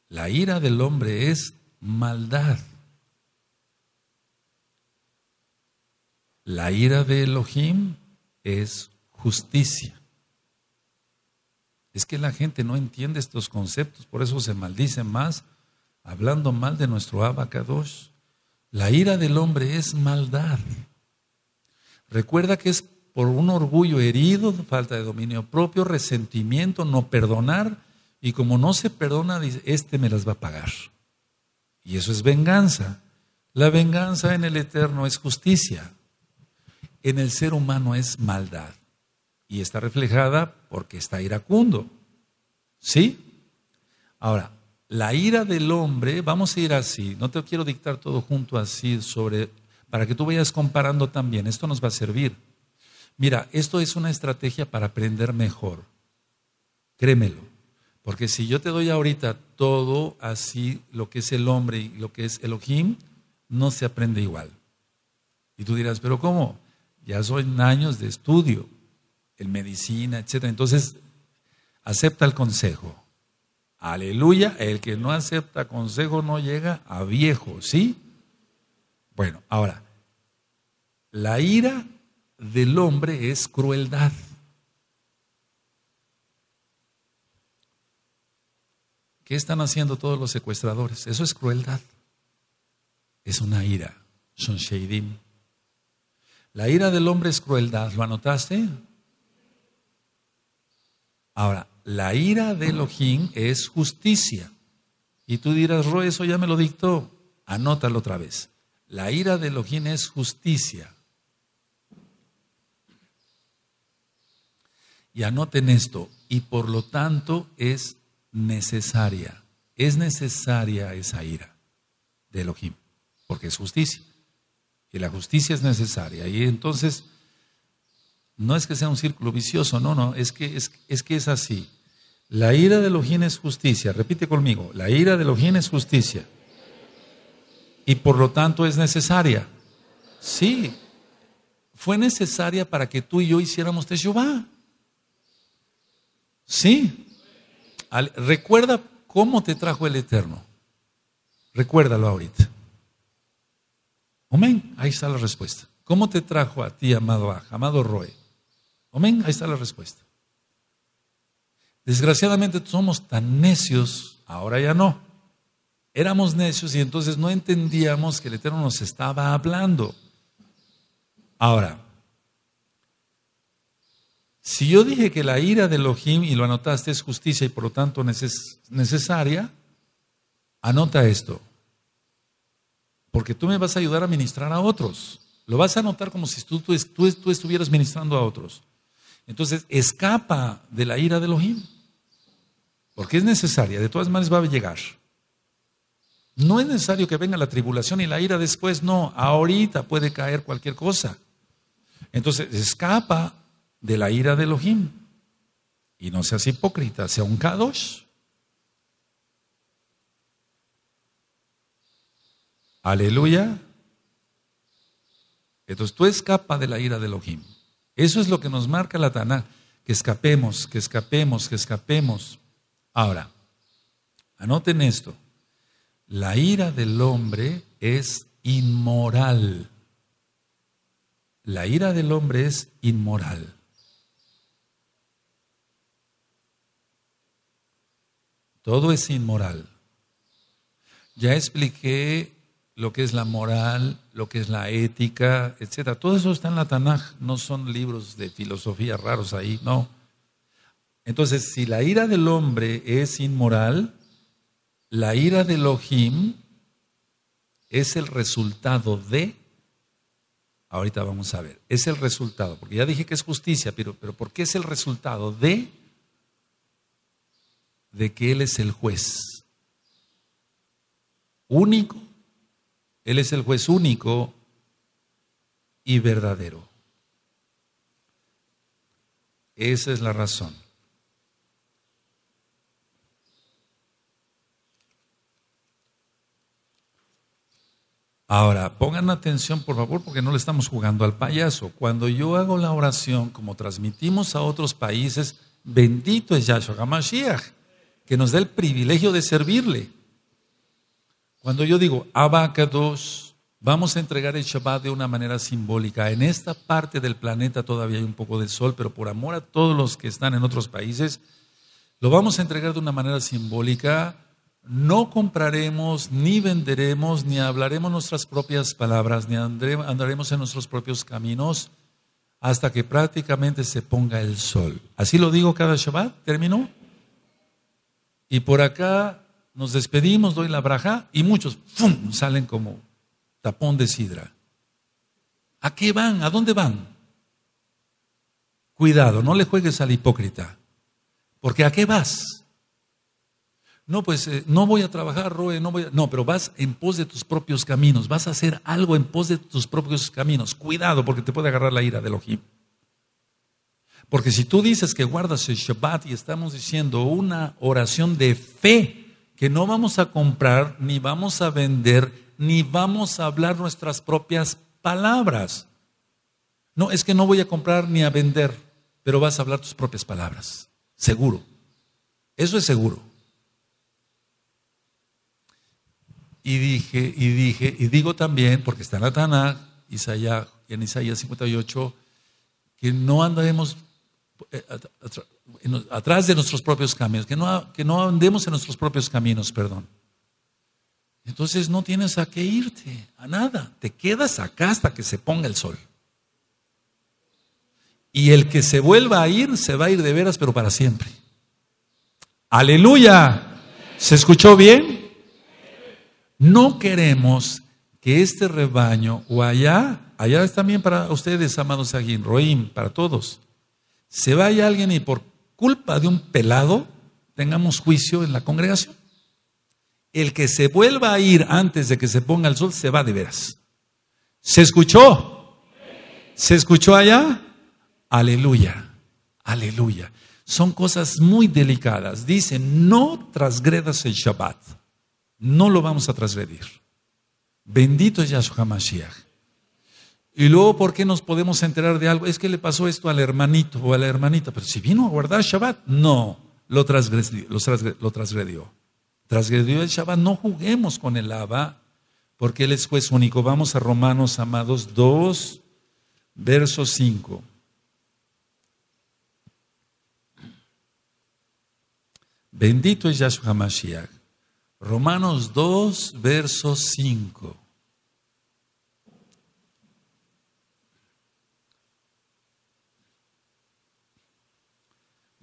La ira del hombre es maldad. La ira de Elohim es justicia. Es que la gente no entiende estos conceptos, por eso se maldice más hablando mal de nuestro abacados. La ira del hombre es maldad. Recuerda que es por un orgullo herido, falta de dominio propio, resentimiento, no perdonar, y como no se perdona, dice, este me las va a pagar. Y eso es venganza. La venganza en el eterno es justicia. En el ser humano es maldad y está reflejada porque está iracundo. ¿Sí? Ahora, la ira del hombre, vamos a ir así, no te quiero dictar todo junto así sobre para que tú vayas comparando también, esto nos va a servir. Mira, esto es una estrategia para aprender mejor. Créemelo, porque si yo te doy ahorita todo así lo que es el hombre y lo que es Elohim, no se aprende igual. Y tú dirás, "¿Pero cómo? Ya son años de estudio." en medicina, etcétera, Entonces, acepta el consejo. Aleluya, el que no acepta consejo no llega a viejo, ¿sí? Bueno, ahora, la ira del hombre es crueldad. ¿Qué están haciendo todos los secuestradores? Eso es crueldad. Es una ira. Son La ira del hombre es crueldad. ¿Lo anotaste? Ahora, la ira de Elohim es justicia. Y tú dirás, Ro, eso ya me lo dictó. Anótalo otra vez. La ira de Elohim es justicia. Y anoten esto, y por lo tanto es necesaria, es necesaria esa ira de Elohim, porque es justicia. Y la justicia es necesaria. Y entonces no es que sea un círculo vicioso, no, no, es que es, que es así. La ira de Elohim es justicia, repite conmigo, la ira de Elohim es justicia. Y por lo tanto es necesaria. Sí, fue necesaria para que tú y yo hiciéramos Teshuvah. Sí. recuerda cómo te trajo el Eterno. Recuérdalo ahorita. Amén. Ahí está la respuesta. ¿Cómo te trajo a ti, amado Aj, amado Roe? Amén, ahí está la respuesta. Desgraciadamente somos tan necios, ahora ya no. Éramos necios y entonces no entendíamos que el Eterno nos estaba hablando. Ahora, si yo dije que la ira de Elohim, y lo anotaste, es justicia y por lo tanto es necesaria, anota esto. Porque tú me vas a ayudar a ministrar a otros. Lo vas a anotar como si tú, tú estuvieras ministrando a otros. Entonces escapa de la ira de Elohim, porque es necesaria, de todas maneras va a llegar. No es necesario que venga la tribulación y la ira después, no, ahorita puede caer cualquier cosa. Entonces escapa de la ira de Elohim y no seas hipócrita, sea un Kadosh. Aleluya. Entonces tú escapa de la ira de Elohim. Eso es lo que nos marca la Taná, que escapemos, que escapemos, que escapemos. Ahora, anoten esto, la ira del hombre es inmoral. La ira del hombre es inmoral. Todo es inmoral. Ya expliqué lo que es la moral, lo que es la ética, etcétera. Todo eso está en la Tanaj, no son libros de filosofía raros ahí, no. Entonces, si la ira del hombre es inmoral, la ira del Ojim es el resultado de ahorita vamos a ver, es el resultado, porque ya dije que es justicia, pero, pero ¿por qué es el resultado de de que él es el juez único él es el juez único y verdadero. Esa es la razón. Ahora, pongan atención por favor porque no le estamos jugando al payaso. Cuando yo hago la oración, como transmitimos a otros países, bendito es Yahshua HaMashiach, que nos da el privilegio de servirle. Cuando yo digo abacados, vamos a entregar el Shabbat de una manera simbólica. En esta parte del planeta todavía hay un poco de sol, pero por amor a todos los que están en otros países, lo vamos a entregar de una manera simbólica. No compraremos, ni venderemos, ni hablaremos nuestras propias palabras, ni andaremos en nuestros propios caminos hasta que prácticamente se ponga el sol. Así lo digo cada Shabbat, ¿Terminó? Y por acá nos despedimos, doy la braja y muchos salen como tapón de sidra. ¿A qué van? ¿A dónde van? Cuidado, no le juegues al hipócrita. Porque ¿a qué vas? No, pues eh, no voy a trabajar, Roe, no voy a... No, pero vas en pos de tus propios caminos, vas a hacer algo en pos de tus propios caminos. Cuidado, porque te puede agarrar la ira del Elohim. Porque si tú dices que guardas el Shabbat y estamos diciendo una oración de fe, que no vamos a comprar, ni vamos a vender, ni vamos a hablar nuestras propias palabras. No, es que no voy a comprar ni a vender, pero vas a hablar tus propias palabras, seguro. Eso es seguro. Y dije, y dije, y digo también, porque está en la Tanaj, en Isaías 58, que no andaremos eh, atrás de nuestros propios caminos, que no, que no andemos en nuestros propios caminos, perdón. Entonces no tienes a qué irte, a nada. Te quedas acá hasta que se ponga el sol. Y el que se vuelva a ir, se va a ir de veras, pero para siempre. Aleluya. ¿Se escuchó bien? No queremos que este rebaño o allá, allá es también para ustedes, amados aquí, Roim, para todos. Se vaya alguien y por culpa de un pelado tengamos juicio en la congregación. El que se vuelva a ir antes de que se ponga el sol se va de veras. ¿Se escuchó? ¿Se escuchó allá? Aleluya, aleluya. Son cosas muy delicadas. Dice, no transgredas el Shabbat. No lo vamos a transgredir. Bendito es Yahshua Mashiach. Y luego, ¿por qué nos podemos enterar de algo? Es que le pasó esto al hermanito o a la hermanita. Pero si vino a guardar Shabbat, no, lo transgredió. Lo, transgredió. el Shabbat. No juguemos con el Abba, porque Él es juez único. Vamos a Romanos, amados, 2, verso 5. Bendito es Yahshua Mashiach. Romanos 2, verso 5.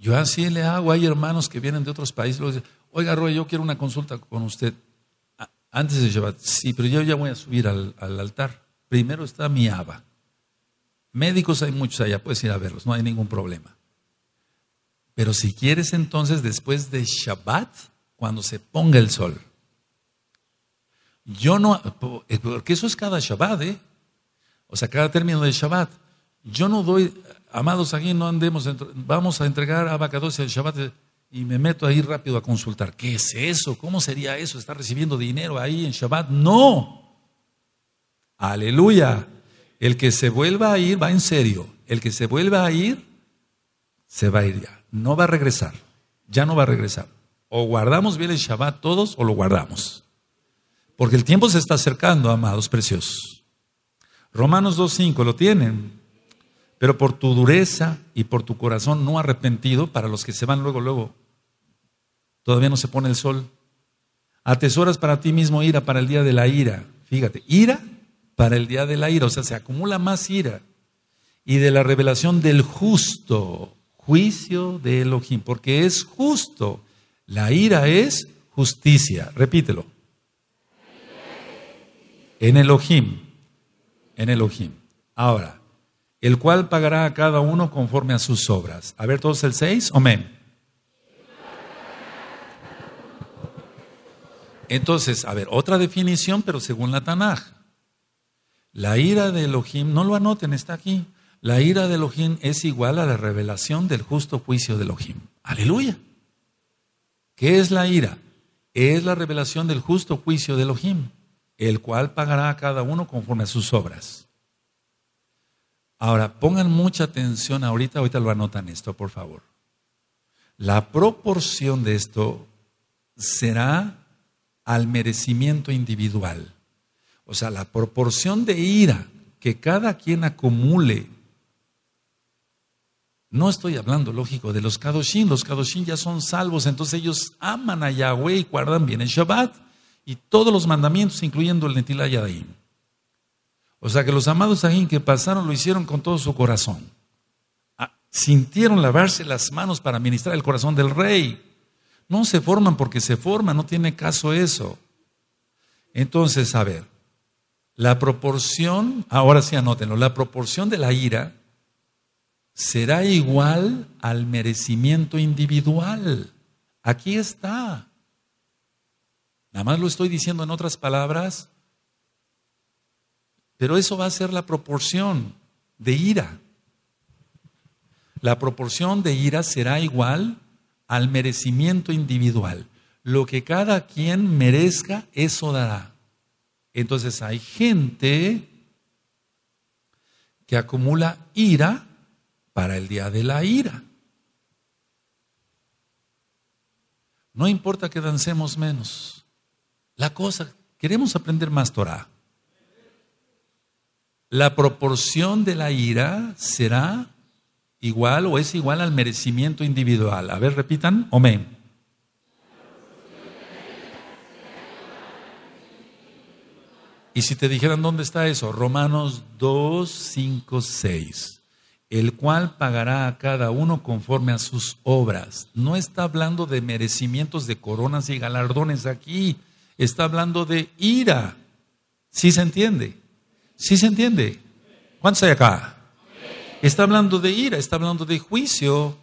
Yo así le hago. Hay hermanos que vienen de otros países. Luego dicen, Oiga, Roy, yo quiero una consulta con usted. Antes de Shabbat. sí, pero yo ya voy a subir al, altar. Primero está mi Aba. Médicos hay muchos allá, puedes ir a verlos, no hay ningún problema. Pero si quieres entonces, después de Shabbat, cuando se ponga el sol. Yo no, porque eso es cada Shabbat, ¿eh? O sea, cada término de Shabbat. Yo no doy Amados, aquí no andemos, vamos a entregar a Abacados el Shabbat y me meto ahí rápido a consultar. ¿Qué es eso? ¿Cómo sería eso? ¿Estar recibiendo dinero ahí en Shabbat? No. Aleluya. El que se vuelva a ir va en serio. El que se vuelva a ir, se va a ir ya. No va a regresar. Ya no va a regresar. O guardamos bien el Shabbat todos o lo guardamos. Porque el tiempo se está acercando, amados preciosos. Romanos 2.5, ¿lo tienen? Pero por tu dureza y por tu corazón no arrepentido, para los que se van luego, luego, todavía no se pone el sol. Atesoras para ti mismo ira para el día de la ira. Fíjate, ira para el día de la ira, o sea, se acumula más ira. Y de la revelación del justo, juicio de Elohim, porque es justo. La ira es justicia, repítelo. En Elohim, en Elohim. Ahora, el cual pagará a cada uno conforme a sus obras. A ver todos el 6, amén. Entonces, a ver, otra definición, pero según la Tanaj. La ira de Elohim, no lo anoten, está aquí. La ira de Elohim es igual a la revelación del justo juicio de Elohim. Aleluya. ¿Qué es la ira? Es la revelación del justo juicio de Elohim, el cual pagará a cada uno conforme a sus obras. Ahora, pongan mucha atención ahorita, ahorita lo anotan esto, por favor. La proporción de esto será al merecimiento individual. O sea, la proporción de ira que cada quien acumule. No estoy hablando, lógico, de los Kadoshin. Los Kadoshin ya son salvos, entonces ellos aman a Yahweh y guardan bien el Shabbat y todos los mandamientos, incluyendo el Netil Yadayim. O sea que los amados ahí que pasaron lo hicieron con todo su corazón. Ah, sintieron lavarse las manos para ministrar el corazón del rey. No se forman porque se forman, no tiene caso eso. Entonces, a ver, la proporción, ah, ahora sí anótenlo, la proporción de la ira será igual al merecimiento individual. Aquí está. Nada más lo estoy diciendo en otras palabras pero eso va a ser la proporción de ira. La proporción de ira será igual al merecimiento individual. Lo que cada quien merezca, eso dará. Entonces hay gente que acumula ira para el día de la ira. No importa que dancemos menos. La cosa, queremos aprender más Torah la proporción de la ira será igual o es igual al merecimiento individual. A ver, repitan, amén. Y si te dijeran dónde está eso, Romanos 2, 5, 6, el cual pagará a cada uno conforme a sus obras. No está hablando de merecimientos de coronas y galardones aquí, está hablando de ira. ¿Sí se entiende? ¿Sí se entiende? ¿Cuántos hay acá? Está hablando de ira, está hablando de juicio,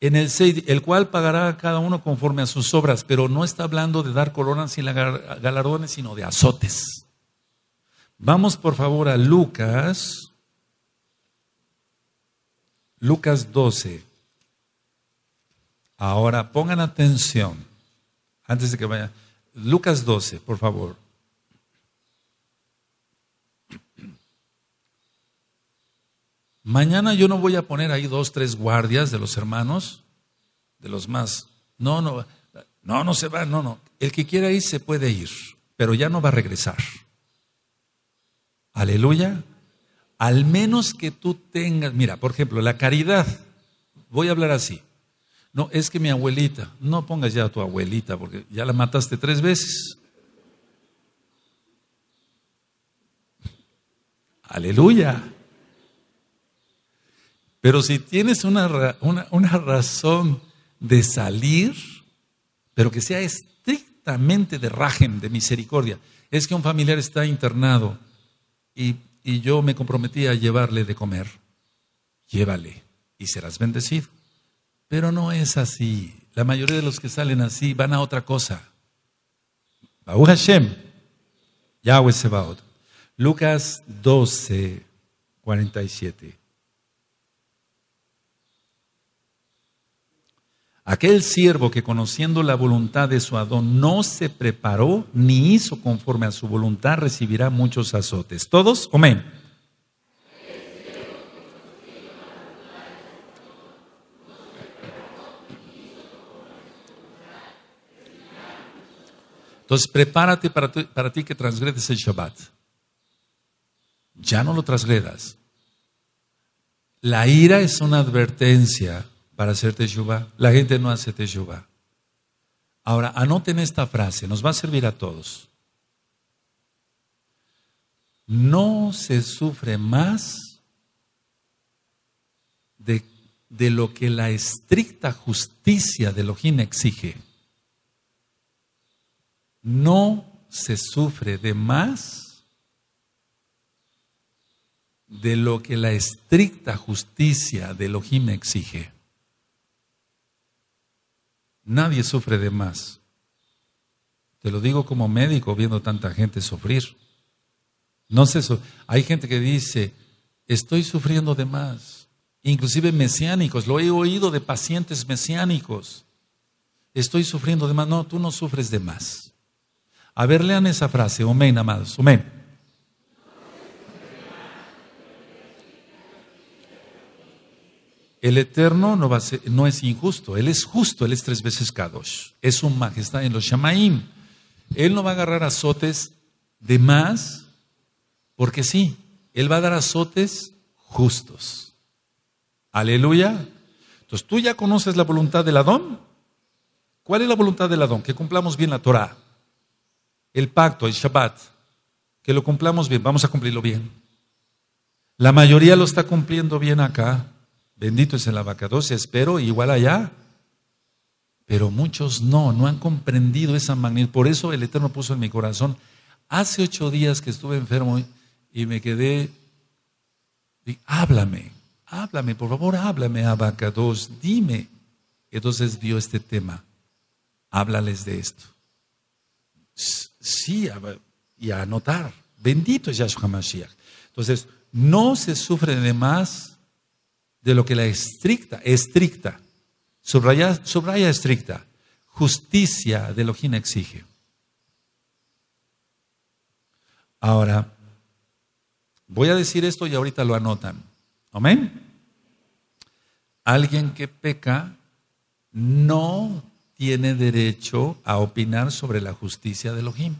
en el cual pagará a cada uno conforme a sus obras, pero no está hablando de dar coronas y galardones, sino de azotes. Vamos por favor a Lucas, Lucas 12. Ahora pongan atención, antes de que vaya Lucas 12, por favor. Mañana yo no voy a poner ahí dos, tres guardias de los hermanos, de los más. No, no, no, no se va, no, no. El que quiera ir se puede ir, pero ya no va a regresar. Aleluya. Al menos que tú tengas, mira, por ejemplo, la caridad. Voy a hablar así. No, es que mi abuelita, no pongas ya a tu abuelita, porque ya la mataste tres veces. Aleluya. Pero si tienes una, razón de salir, pero que sea estrictamente de rajen, de misericordia, es que un familiar está internado y, yo me comprometí a llevarle de comer, llévale y serás bendecido. Pero no es así. La mayoría de los que salen así van a otra cosa. Bau Hashem, Yahweh Sebaot. Lucas 12, 47. Aquel siervo que conociendo la voluntad de su Adón no se preparó ni hizo conforme a su voluntad recibirá muchos azotes. ¿Todos? Amén. Entonces prepárate para ti, para ti que transgredes el Shabbat. Ya no lo transgredas. La ira es una advertencia para hacer Teshuvah. La gente no hace teshuva Ahora, anoten esta frase, nos va a servir a todos. No se sufre más de, de lo que la estricta justicia de Elohim exige. No se sufre de más de lo que la estricta justicia de Elohim exige. Nadie sufre de más. Te lo digo como médico viendo tanta gente sufrir. No sé, hay gente que dice, estoy sufriendo de más. Inclusive mesiánicos, lo he oído de pacientes mesiánicos. Estoy sufriendo de más. No, tú no sufres de más. A ver, lean esa frase. Amén, amados. Amén. El Eterno no, es injusto, Él es justo, Él es tres veces Kadosh. Es su majestad en los Shamaim. Él no va a agarrar azotes de más, porque sí, Él va a dar azotes justos. Aleluya. Entonces tú ya conoces la voluntad del Adón. ¿Cuál es la voluntad del Adón? Que cumplamos bien la Torah, el pacto, el Shabbat. Que lo cumplamos bien, vamos a cumplirlo bien. La mayoría lo está cumpliendo bien acá. Bendito es el abacados, espero igual allá. Pero muchos no, no han comprendido esa magnitud. Por eso el Eterno puso en mi corazón, hace ocho días que estuve enfermo y me quedé, y, háblame, háblame, por favor, háblame, abacados, dime. Entonces vio este tema, háblales de esto. Sí, y a anotar, bendito es Yahshua Mashiach. Entonces, no se sufre de más de lo que la estricta, estricta, subraya, estricta, justicia de Elohim exige. Ahora, voy a decir esto y ahorita lo anotan. Amén. Alguien que peca no tiene derecho a opinar sobre la justicia de Elohim.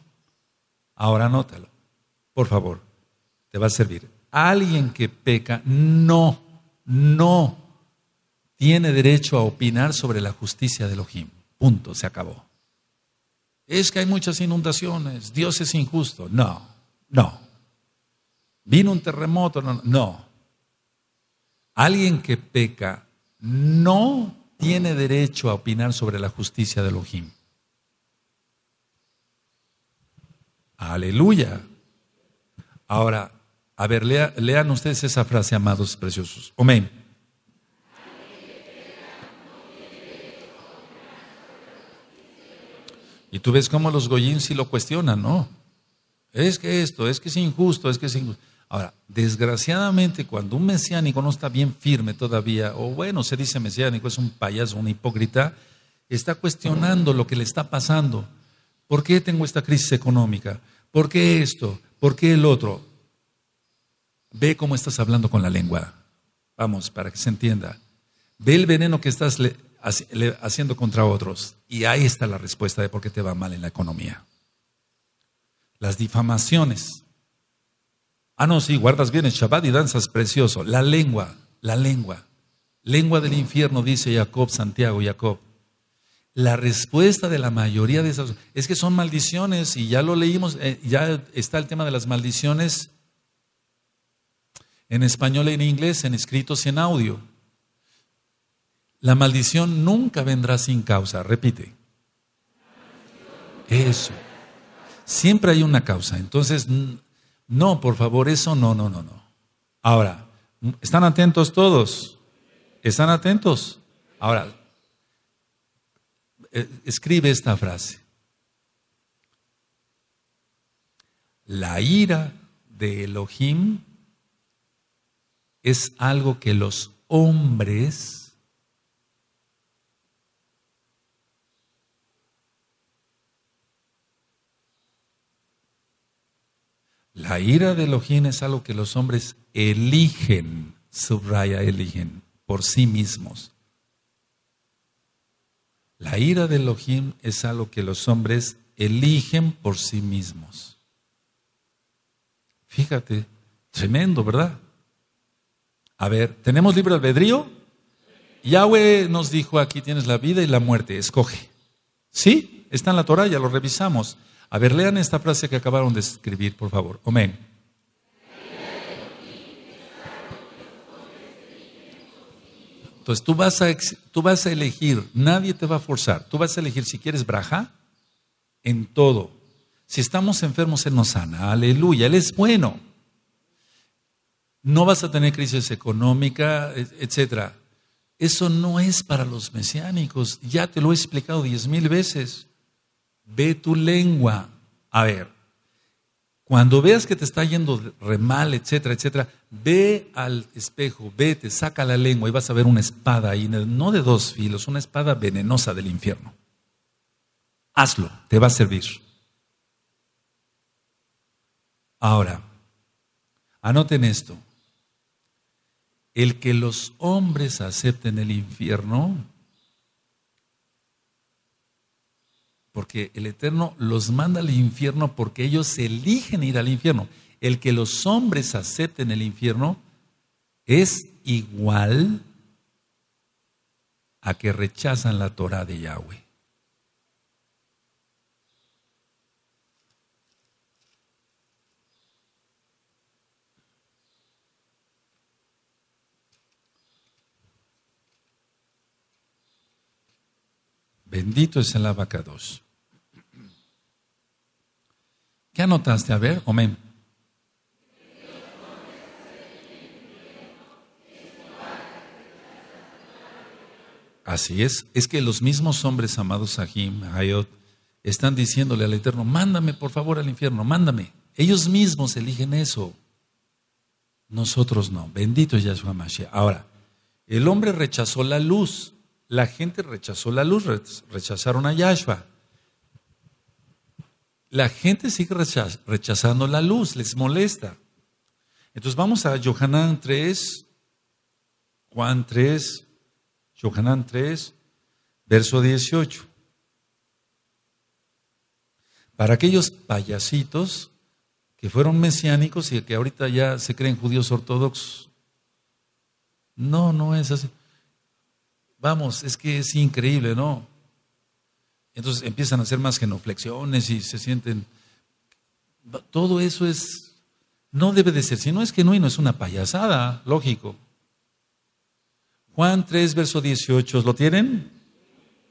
Ahora anótalo, por favor, te va a servir. Alguien que peca no no tiene derecho a opinar sobre la justicia de Elohim. Punto, se acabó. Es que hay muchas inundaciones, Dios es injusto. No, no. Vino un terremoto, no. no. Alguien que peca no tiene derecho a opinar sobre la justicia de Elohim. Aleluya. Ahora, a ver, lean ustedes esa frase, amados preciosos. Amén. Y tú ves cómo los Goyín sí lo cuestionan, ¿no? Es que esto, es que es injusto, es que es injusto. Ahora, desgraciadamente, cuando un mesiánico no está bien firme todavía, o bueno, se dice mesiánico, es un payaso, un hipócrita, está cuestionando lo que le está pasando. ¿Por qué tengo esta crisis económica? ¿Por qué esto? ¿Por qué el otro? Ve cómo estás hablando con la lengua. Vamos, para que se entienda. Ve el veneno que estás haciendo contra otros. Y ahí está la respuesta de por qué te va mal en la economía. Las difamaciones. Ah, no, sí, guardas bien el Shabbat y danzas precioso. La lengua, la lengua. Lengua del infierno, dice Jacob, Santiago, Jacob. La respuesta de la mayoría de esas es que son maldiciones y ya lo leímos, eh, ya está el tema de las maldiciones en español y e en inglés, en escritos y en audio. La maldición nunca vendrá sin causa, repite. Eso. Siempre hay una causa. Entonces, no, por favor, eso no, no, no, no. Ahora, ¿están atentos todos? ¿Están atentos? Ahora, eh, escribe esta frase. La ira de Elohim es algo que los hombres La ira de Elohim es algo que los hombres eligen, subraya, eligen por sí mismos. La ira de Elohim es algo que los hombres eligen por sí mismos. Fíjate, tremendo, ¿verdad? A ver, ¿tenemos libre albedrío? Yahweh nos dijo, aquí tienes la vida y la muerte, escoge. ¿Sí? Está en la Torah, ya lo revisamos. A ver, lean esta frase que acabaron de escribir, por favor. Amén. Entonces tú vas, a, tú vas a elegir, nadie te va a forzar, tú vas a elegir si quieres braja en todo. Si estamos enfermos, Él nos sana, aleluya, Él es bueno no vas a tener crisis económica, etc. Eso no es para los mesiánicos. Ya te lo he explicado diez mil veces. Ve tu lengua. A ver, cuando veas que te está yendo re mal, etcétera, etcétera, ve al espejo, vete, saca la lengua y vas a ver una espada ahí, no de dos filos, una espada venenosa del infierno. Hazlo, te va a servir. Ahora, anoten esto el que los hombres acepten el infierno, porque el Eterno los manda al infierno porque ellos eligen ir al infierno. El que los hombres acepten el infierno es igual a que rechazan la Torah de Yahweh. Bendito es el abacados. ¿Qué anotaste? A ver, amén. Así es, es que los mismos hombres amados a Jim, Hayot, están diciéndole al Eterno, mándame por favor al infierno, mándame. Ellos mismos eligen eso. Nosotros no. Bendito es Yahshua Mashiach. Ahora, el hombre rechazó la luz la gente rechazó la luz, rechazaron a Yahshua. La gente sigue rechazando la luz, les molesta. Entonces vamos a Johanán 3, Juan 3, Johanán 3, verso 18. Para aquellos payasitos que fueron mesiánicos y que ahorita ya se creen judíos ortodoxos. No, no es así. Vamos, es que es increíble, ¿no? Entonces empiezan a hacer más genoflexiones y se sienten... Todo eso es... No debe de ser, si no es que no, y no es una payasada, lógico. Juan 3, verso 18, ¿lo tienen?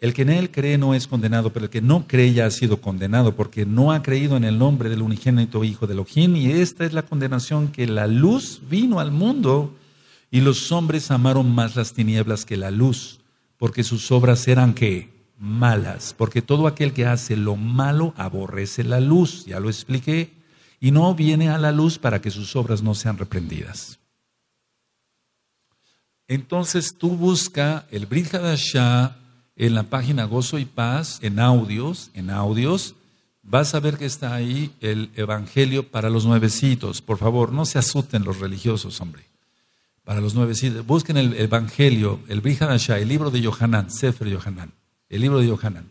El que en él cree no es condenado, pero el que no cree ya ha sido condenado, porque no ha creído en el nombre del unigénito Hijo de Elohim, y esta es la condenación que la luz vino al mundo, y los hombres amaron más las tinieblas que la luz, porque sus obras eran que malas, porque todo aquel que hace lo malo aborrece la luz, ya lo expliqué, y no viene a la luz para que sus obras no sean reprendidas. Entonces tú busca el Brit Hadashah en la página Gozo y Paz, en audios, en audios, vas a ver que está ahí el Evangelio para los nuevecitos. Por favor, no se asuten los religiosos, hombre para los nueve. busquen el Evangelio, el Brihanasha, el libro de Yohanan, Sefer Yohanan, el libro de Yohanan.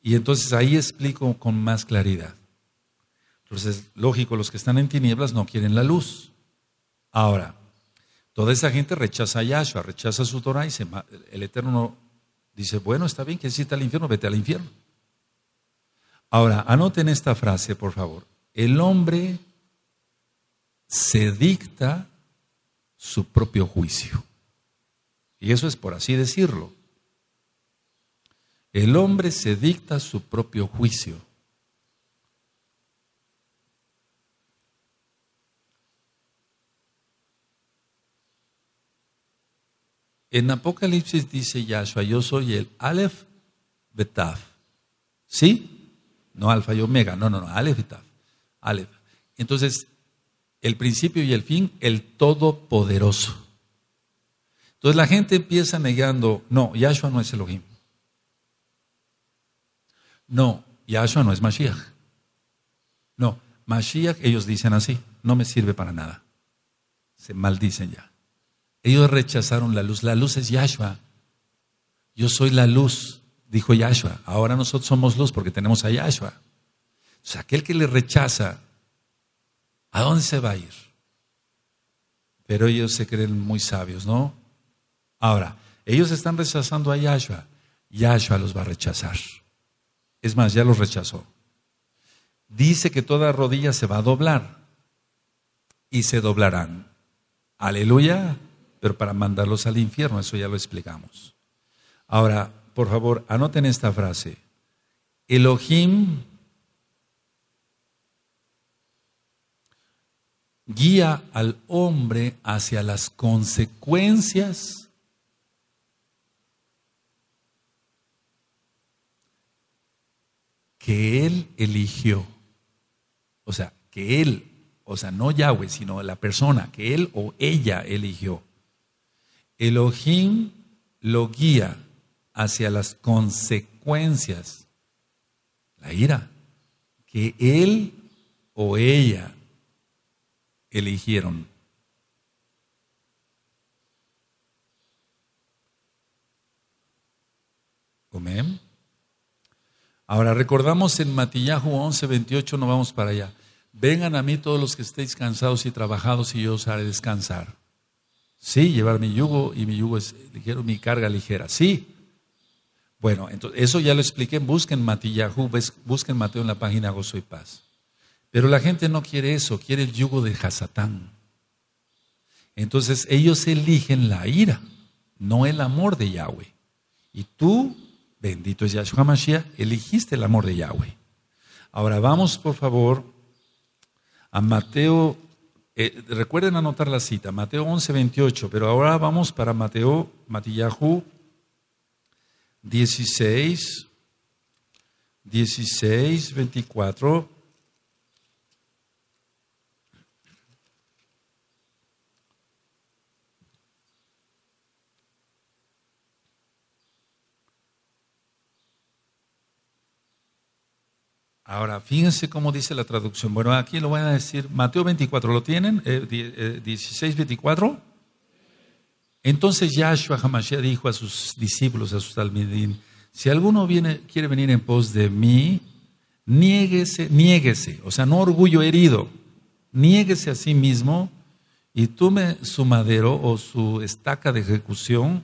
Y entonces ahí explico con más claridad. Entonces, lógico, los que están en tinieblas no quieren la luz. Ahora, toda esa gente rechaza a Yahshua, rechaza su Torah y el Eterno dice, bueno, está bien, que si está al infierno, vete al infierno. Ahora, anoten esta frase, por favor. El hombre se dicta su propio juicio. Y eso es por así decirlo. El hombre se dicta su propio juicio. En Apocalipsis dice Yahshua, yo soy el Aleph Betaf. ¿Sí? No alfa y omega, no, no, no, Aleph Betaf. Aleph. Entonces, el principio y el fin, el todopoderoso. Entonces la gente empieza negando, no, Yahshua no es Elohim. No, Yahshua no es Mashiach. No, Mashiach ellos dicen así, no me sirve para nada. Se maldicen ya. Ellos rechazaron la luz, la luz es Yahshua. Yo soy la luz, dijo Yahshua. Ahora nosotros somos luz porque tenemos a Yahshua. O sea, aquel que le rechaza ¿A dónde se va a ir? Pero ellos se creen muy sabios, ¿no? Ahora, ellos están rechazando a Yahshua. Yahshua los va a rechazar. Es más, ya los rechazó. Dice que toda rodilla se va a doblar y se doblarán. Aleluya, pero para mandarlos al infierno, eso ya lo explicamos. Ahora, por favor, anoten esta frase. Elohim guía al hombre hacia las consecuencias que él eligió. O sea, que él, o sea, no Yahweh, sino la persona que él o ella eligió. Elohim lo guía hacia las consecuencias, la ira, que él o ella eligieron. Amén. Ahora recordamos en Matillahu 11, 28, no vamos para allá. Vengan a mí todos los que estéis cansados y trabajados y yo os haré descansar. Sí, llevar mi yugo y mi yugo es ligero, mi carga ligera. Sí. Bueno, entonces eso ya lo expliqué. Busquen Matillahu, busquen Mateo en la página Gozo y Paz. Pero la gente no quiere eso, quiere el yugo de Hasatán. Entonces ellos eligen la ira, no el amor de Yahweh. Y tú, bendito es Yahshua Mashiach, eligiste el amor de Yahweh. Ahora vamos, por favor, a Mateo. Eh, recuerden anotar la cita, Mateo 11, 28. Pero ahora vamos para Mateo, Matillahu 16, 16, 24. Ahora, fíjense cómo dice la traducción. Bueno, aquí lo voy a decir, Mateo 24, ¿lo tienen? 16, eh, 24. Eh, Entonces Yahshua Hamashiach dijo a sus discípulos, a sus talmidín, si alguno viene, quiere venir en pos de mí, niéguese, niéguese, o sea, no orgullo herido, niéguese a sí mismo y tome su madero o su estaca de ejecución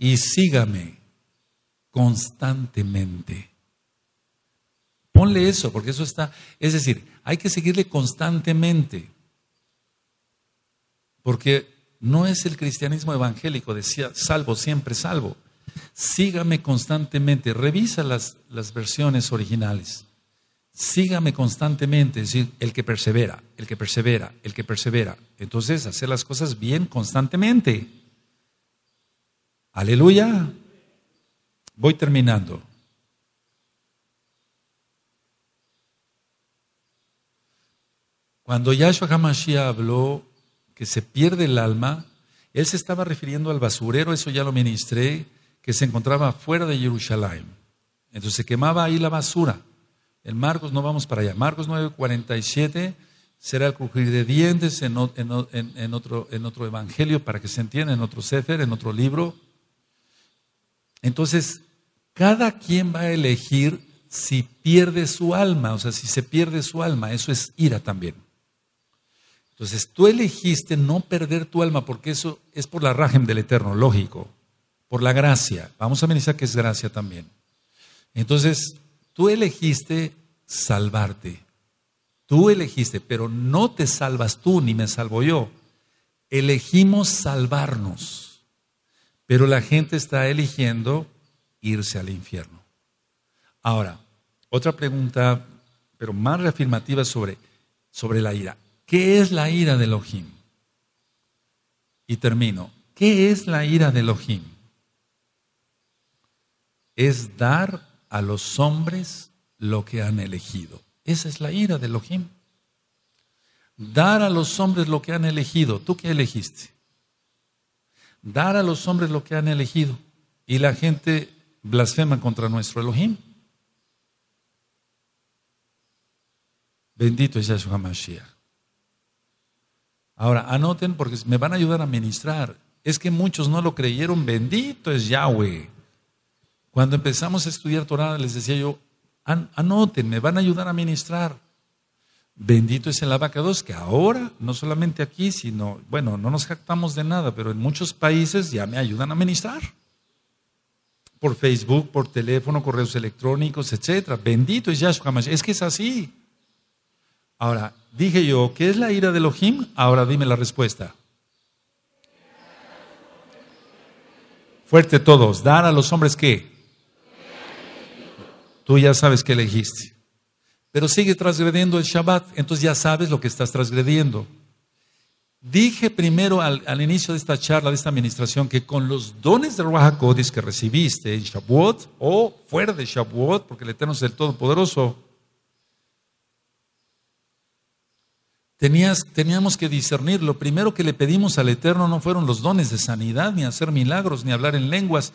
y sígame constantemente ponle eso, porque eso está, es decir, hay que seguirle constantemente, porque no es el cristianismo evangélico decía, salvo, siempre salvo. Sígame constantemente, revisa las, las versiones originales. Sígame constantemente, es decir, el que persevera, el que persevera, el que persevera. Entonces, hacer las cosas bien constantemente. Aleluya. Voy terminando. Cuando Yahshua HaMashiach habló que se pierde el alma, él se estaba refiriendo al basurero, eso ya lo ministré, que se encontraba fuera de Jerusalén. Entonces se quemaba ahí la basura. En Marcos no vamos para allá. Marcos 9:47 será el crujir de dientes en, otro, evangelio para que se entienda, en otro sefer, en otro libro. Entonces, cada quien va a elegir si pierde su alma, o sea, si se pierde su alma, eso es ira también. Entonces tú elegiste no perder tu alma porque eso es por la rajem del Eterno, lógico, por la gracia. Vamos a mencionar que es gracia también. Entonces tú elegiste salvarte. Tú elegiste, pero no te salvas tú ni me salvo yo. Elegimos salvarnos, pero la gente está eligiendo irse al infierno. Ahora, otra pregunta, pero más reafirmativa sobre, sobre la ira. ¿Qué es la ira de Elohim? Y termino. ¿Qué es la ira de Elohim? Es dar a los hombres lo que han elegido. Esa es la ira de Elohim. Dar a los hombres lo que han elegido. ¿Tú qué elegiste? Dar a los hombres lo que han elegido. Y la gente blasfema contra nuestro Elohim. Bendito es Yahshua Mashiach. Ahora, anoten porque me van a ayudar a ministrar. Es que muchos no lo creyeron, bendito es Yahweh. Cuando empezamos a estudiar Torah, les decía yo, anoten, me van a ayudar a ministrar. Bendito es el abacados que ahora, no solamente aquí, sino, bueno, no nos jactamos de nada, pero en muchos países ya me ayudan a ministrar. Por Facebook, por teléfono, correos electrónicos, etc. Bendito es Yahshua Es que es así. Ahora, dije yo, ¿qué es la ira de Elohim? Ahora dime la respuesta. Fuerte todos, dar a los hombres qué? Tú ya sabes que elegiste. Pero sigue transgrediendo el Shabbat, entonces ya sabes lo que estás transgrediendo. Dije primero al, inicio de esta charla, de esta administración, que con los dones de Ruach que recibiste en Shabbat, o fuera de Shabbat, porque el Eterno es el Todopoderoso, teníamos que discernir. Lo primero que le pedimos al Eterno no fueron los dones de sanidad, ni hacer milagros, ni hablar en lenguas.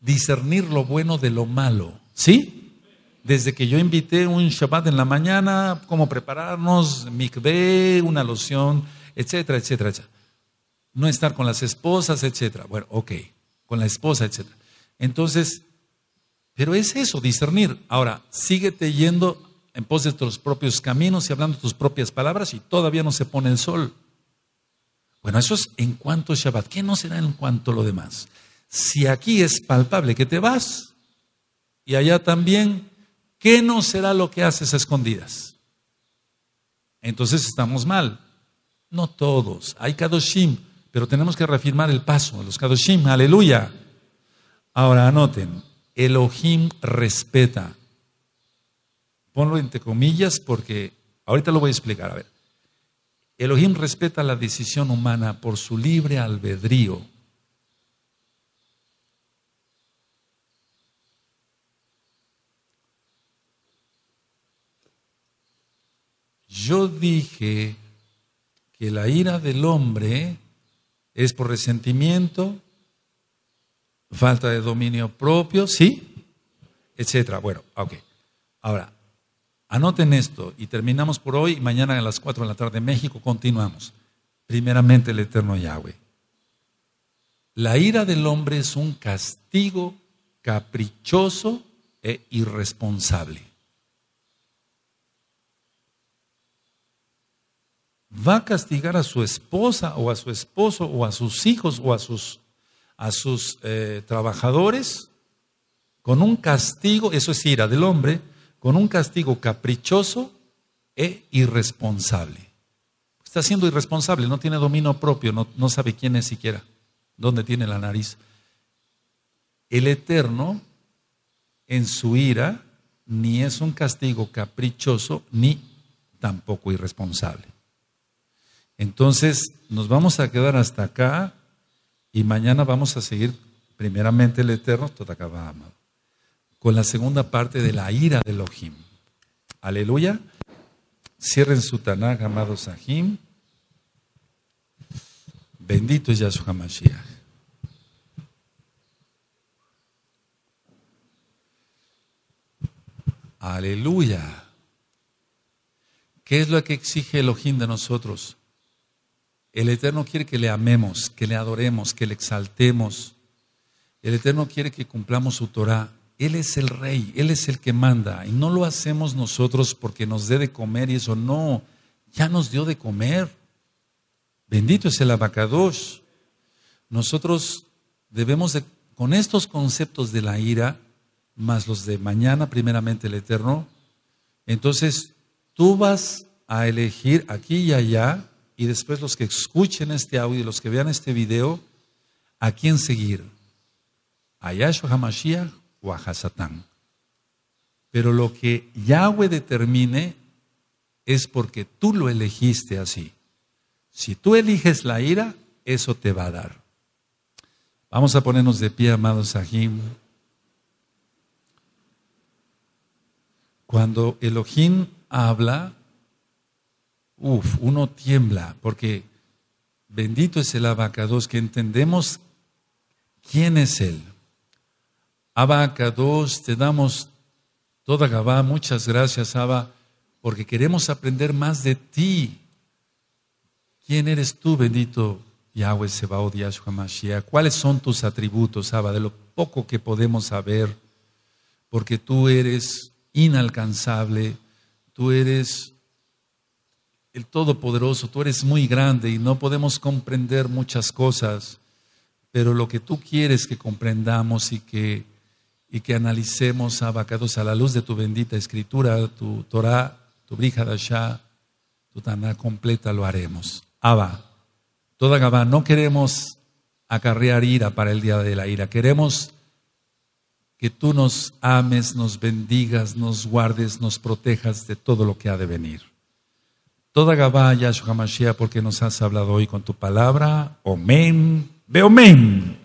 Discernir lo bueno de lo malo. ¿Sí? Desde que yo invité un Shabbat en la mañana, cómo prepararnos, mikveh, una loción, etcétera, etcétera, etcétera. No estar con las esposas, etcétera. Bueno, ok, con la esposa, etcétera. Entonces, pero es eso, discernir. Ahora, síguete yendo en pos de tus propios caminos y hablando tus propias palabras y todavía no se pone el sol. Bueno, eso es en cuanto a Shabbat. ¿Qué no será en cuanto a lo demás? Si aquí es palpable que te vas y allá también, ¿qué no será lo que haces a escondidas? Entonces estamos mal. No todos. Hay Kadoshim, pero tenemos que reafirmar el paso a los Kadoshim. Aleluya. Ahora anoten, Elohim respeta. Ponlo entre comillas porque ahorita lo voy a explicar. A ver, Elohim respeta la decisión humana por su libre albedrío. Yo dije que la ira del hombre es por resentimiento, falta de dominio propio, ¿sí? Etcétera. Bueno, ok. Ahora, Anoten esto y terminamos por hoy y mañana a las 4 de la tarde en México continuamos. Primeramente el eterno Yahweh. La ira del hombre es un castigo caprichoso e irresponsable. Va a castigar a su esposa o a su esposo o a sus hijos o a sus, a sus eh, trabajadores con un castigo, eso es ira del hombre, con un castigo caprichoso e irresponsable. Está siendo irresponsable, no tiene dominio propio, no, sabe quién es siquiera, dónde tiene la nariz. El Eterno, en su ira, ni es un castigo caprichoso, ni tampoco irresponsable. Entonces, nos vamos a quedar hasta acá y mañana vamos a seguir primeramente el Eterno, acaba amado con la segunda parte de la ira de Elohim. Aleluya. Cierren su Tanaj, amados Sahim. Bendito es Yahshua Mashiach. Aleluya. ¿Qué es lo que exige Elohim de nosotros? El Eterno quiere que le amemos, que le adoremos, que le exaltemos. El Eterno quiere que cumplamos su Torah. Él es el rey, Él es el que manda. Y no lo hacemos nosotros porque nos dé de comer y eso no. Ya nos dio de comer. Bendito es el abacadosh. Nosotros debemos con estos conceptos de la ira, más los de mañana, primeramente el eterno, entonces tú vas a elegir aquí y allá, y después los que escuchen este audio los que vean este video, a quién seguir. ¿A Yahshua Hamashiach o Pero lo que Yahweh determine es porque tú lo elegiste así. Si tú eliges la ira, eso te va a dar. Vamos a ponernos de pie, amados Sahim. Cuando Elohim habla, uff, uno tiembla, porque bendito es el abacados que entendemos quién es Él. Abba dos te damos toda Gabá. Muchas gracias, Abba, porque queremos aprender más de ti. ¿Quién eres tú, bendito Yahweh Sebao, Yahshua Mashiach? ¿Cuáles son tus atributos, Abba, de lo poco que podemos saber? Porque tú eres inalcanzable, tú eres el Todopoderoso, tú eres muy grande y no podemos comprender muchas cosas, pero lo que tú quieres que comprendamos y que y que analicemos, abacados, a la luz de tu bendita escritura, tu Torah, tu Brijadashah, tu Taná completa, lo haremos. Abba, toda Gabá, no queremos acarrear ira para el día de la ira, queremos que tú nos ames, nos bendigas, nos guardes, nos protejas de todo lo que ha de venir. Toda Gabá, Yahshua Mashiach, porque nos has hablado hoy con tu palabra. Omen, ve omen.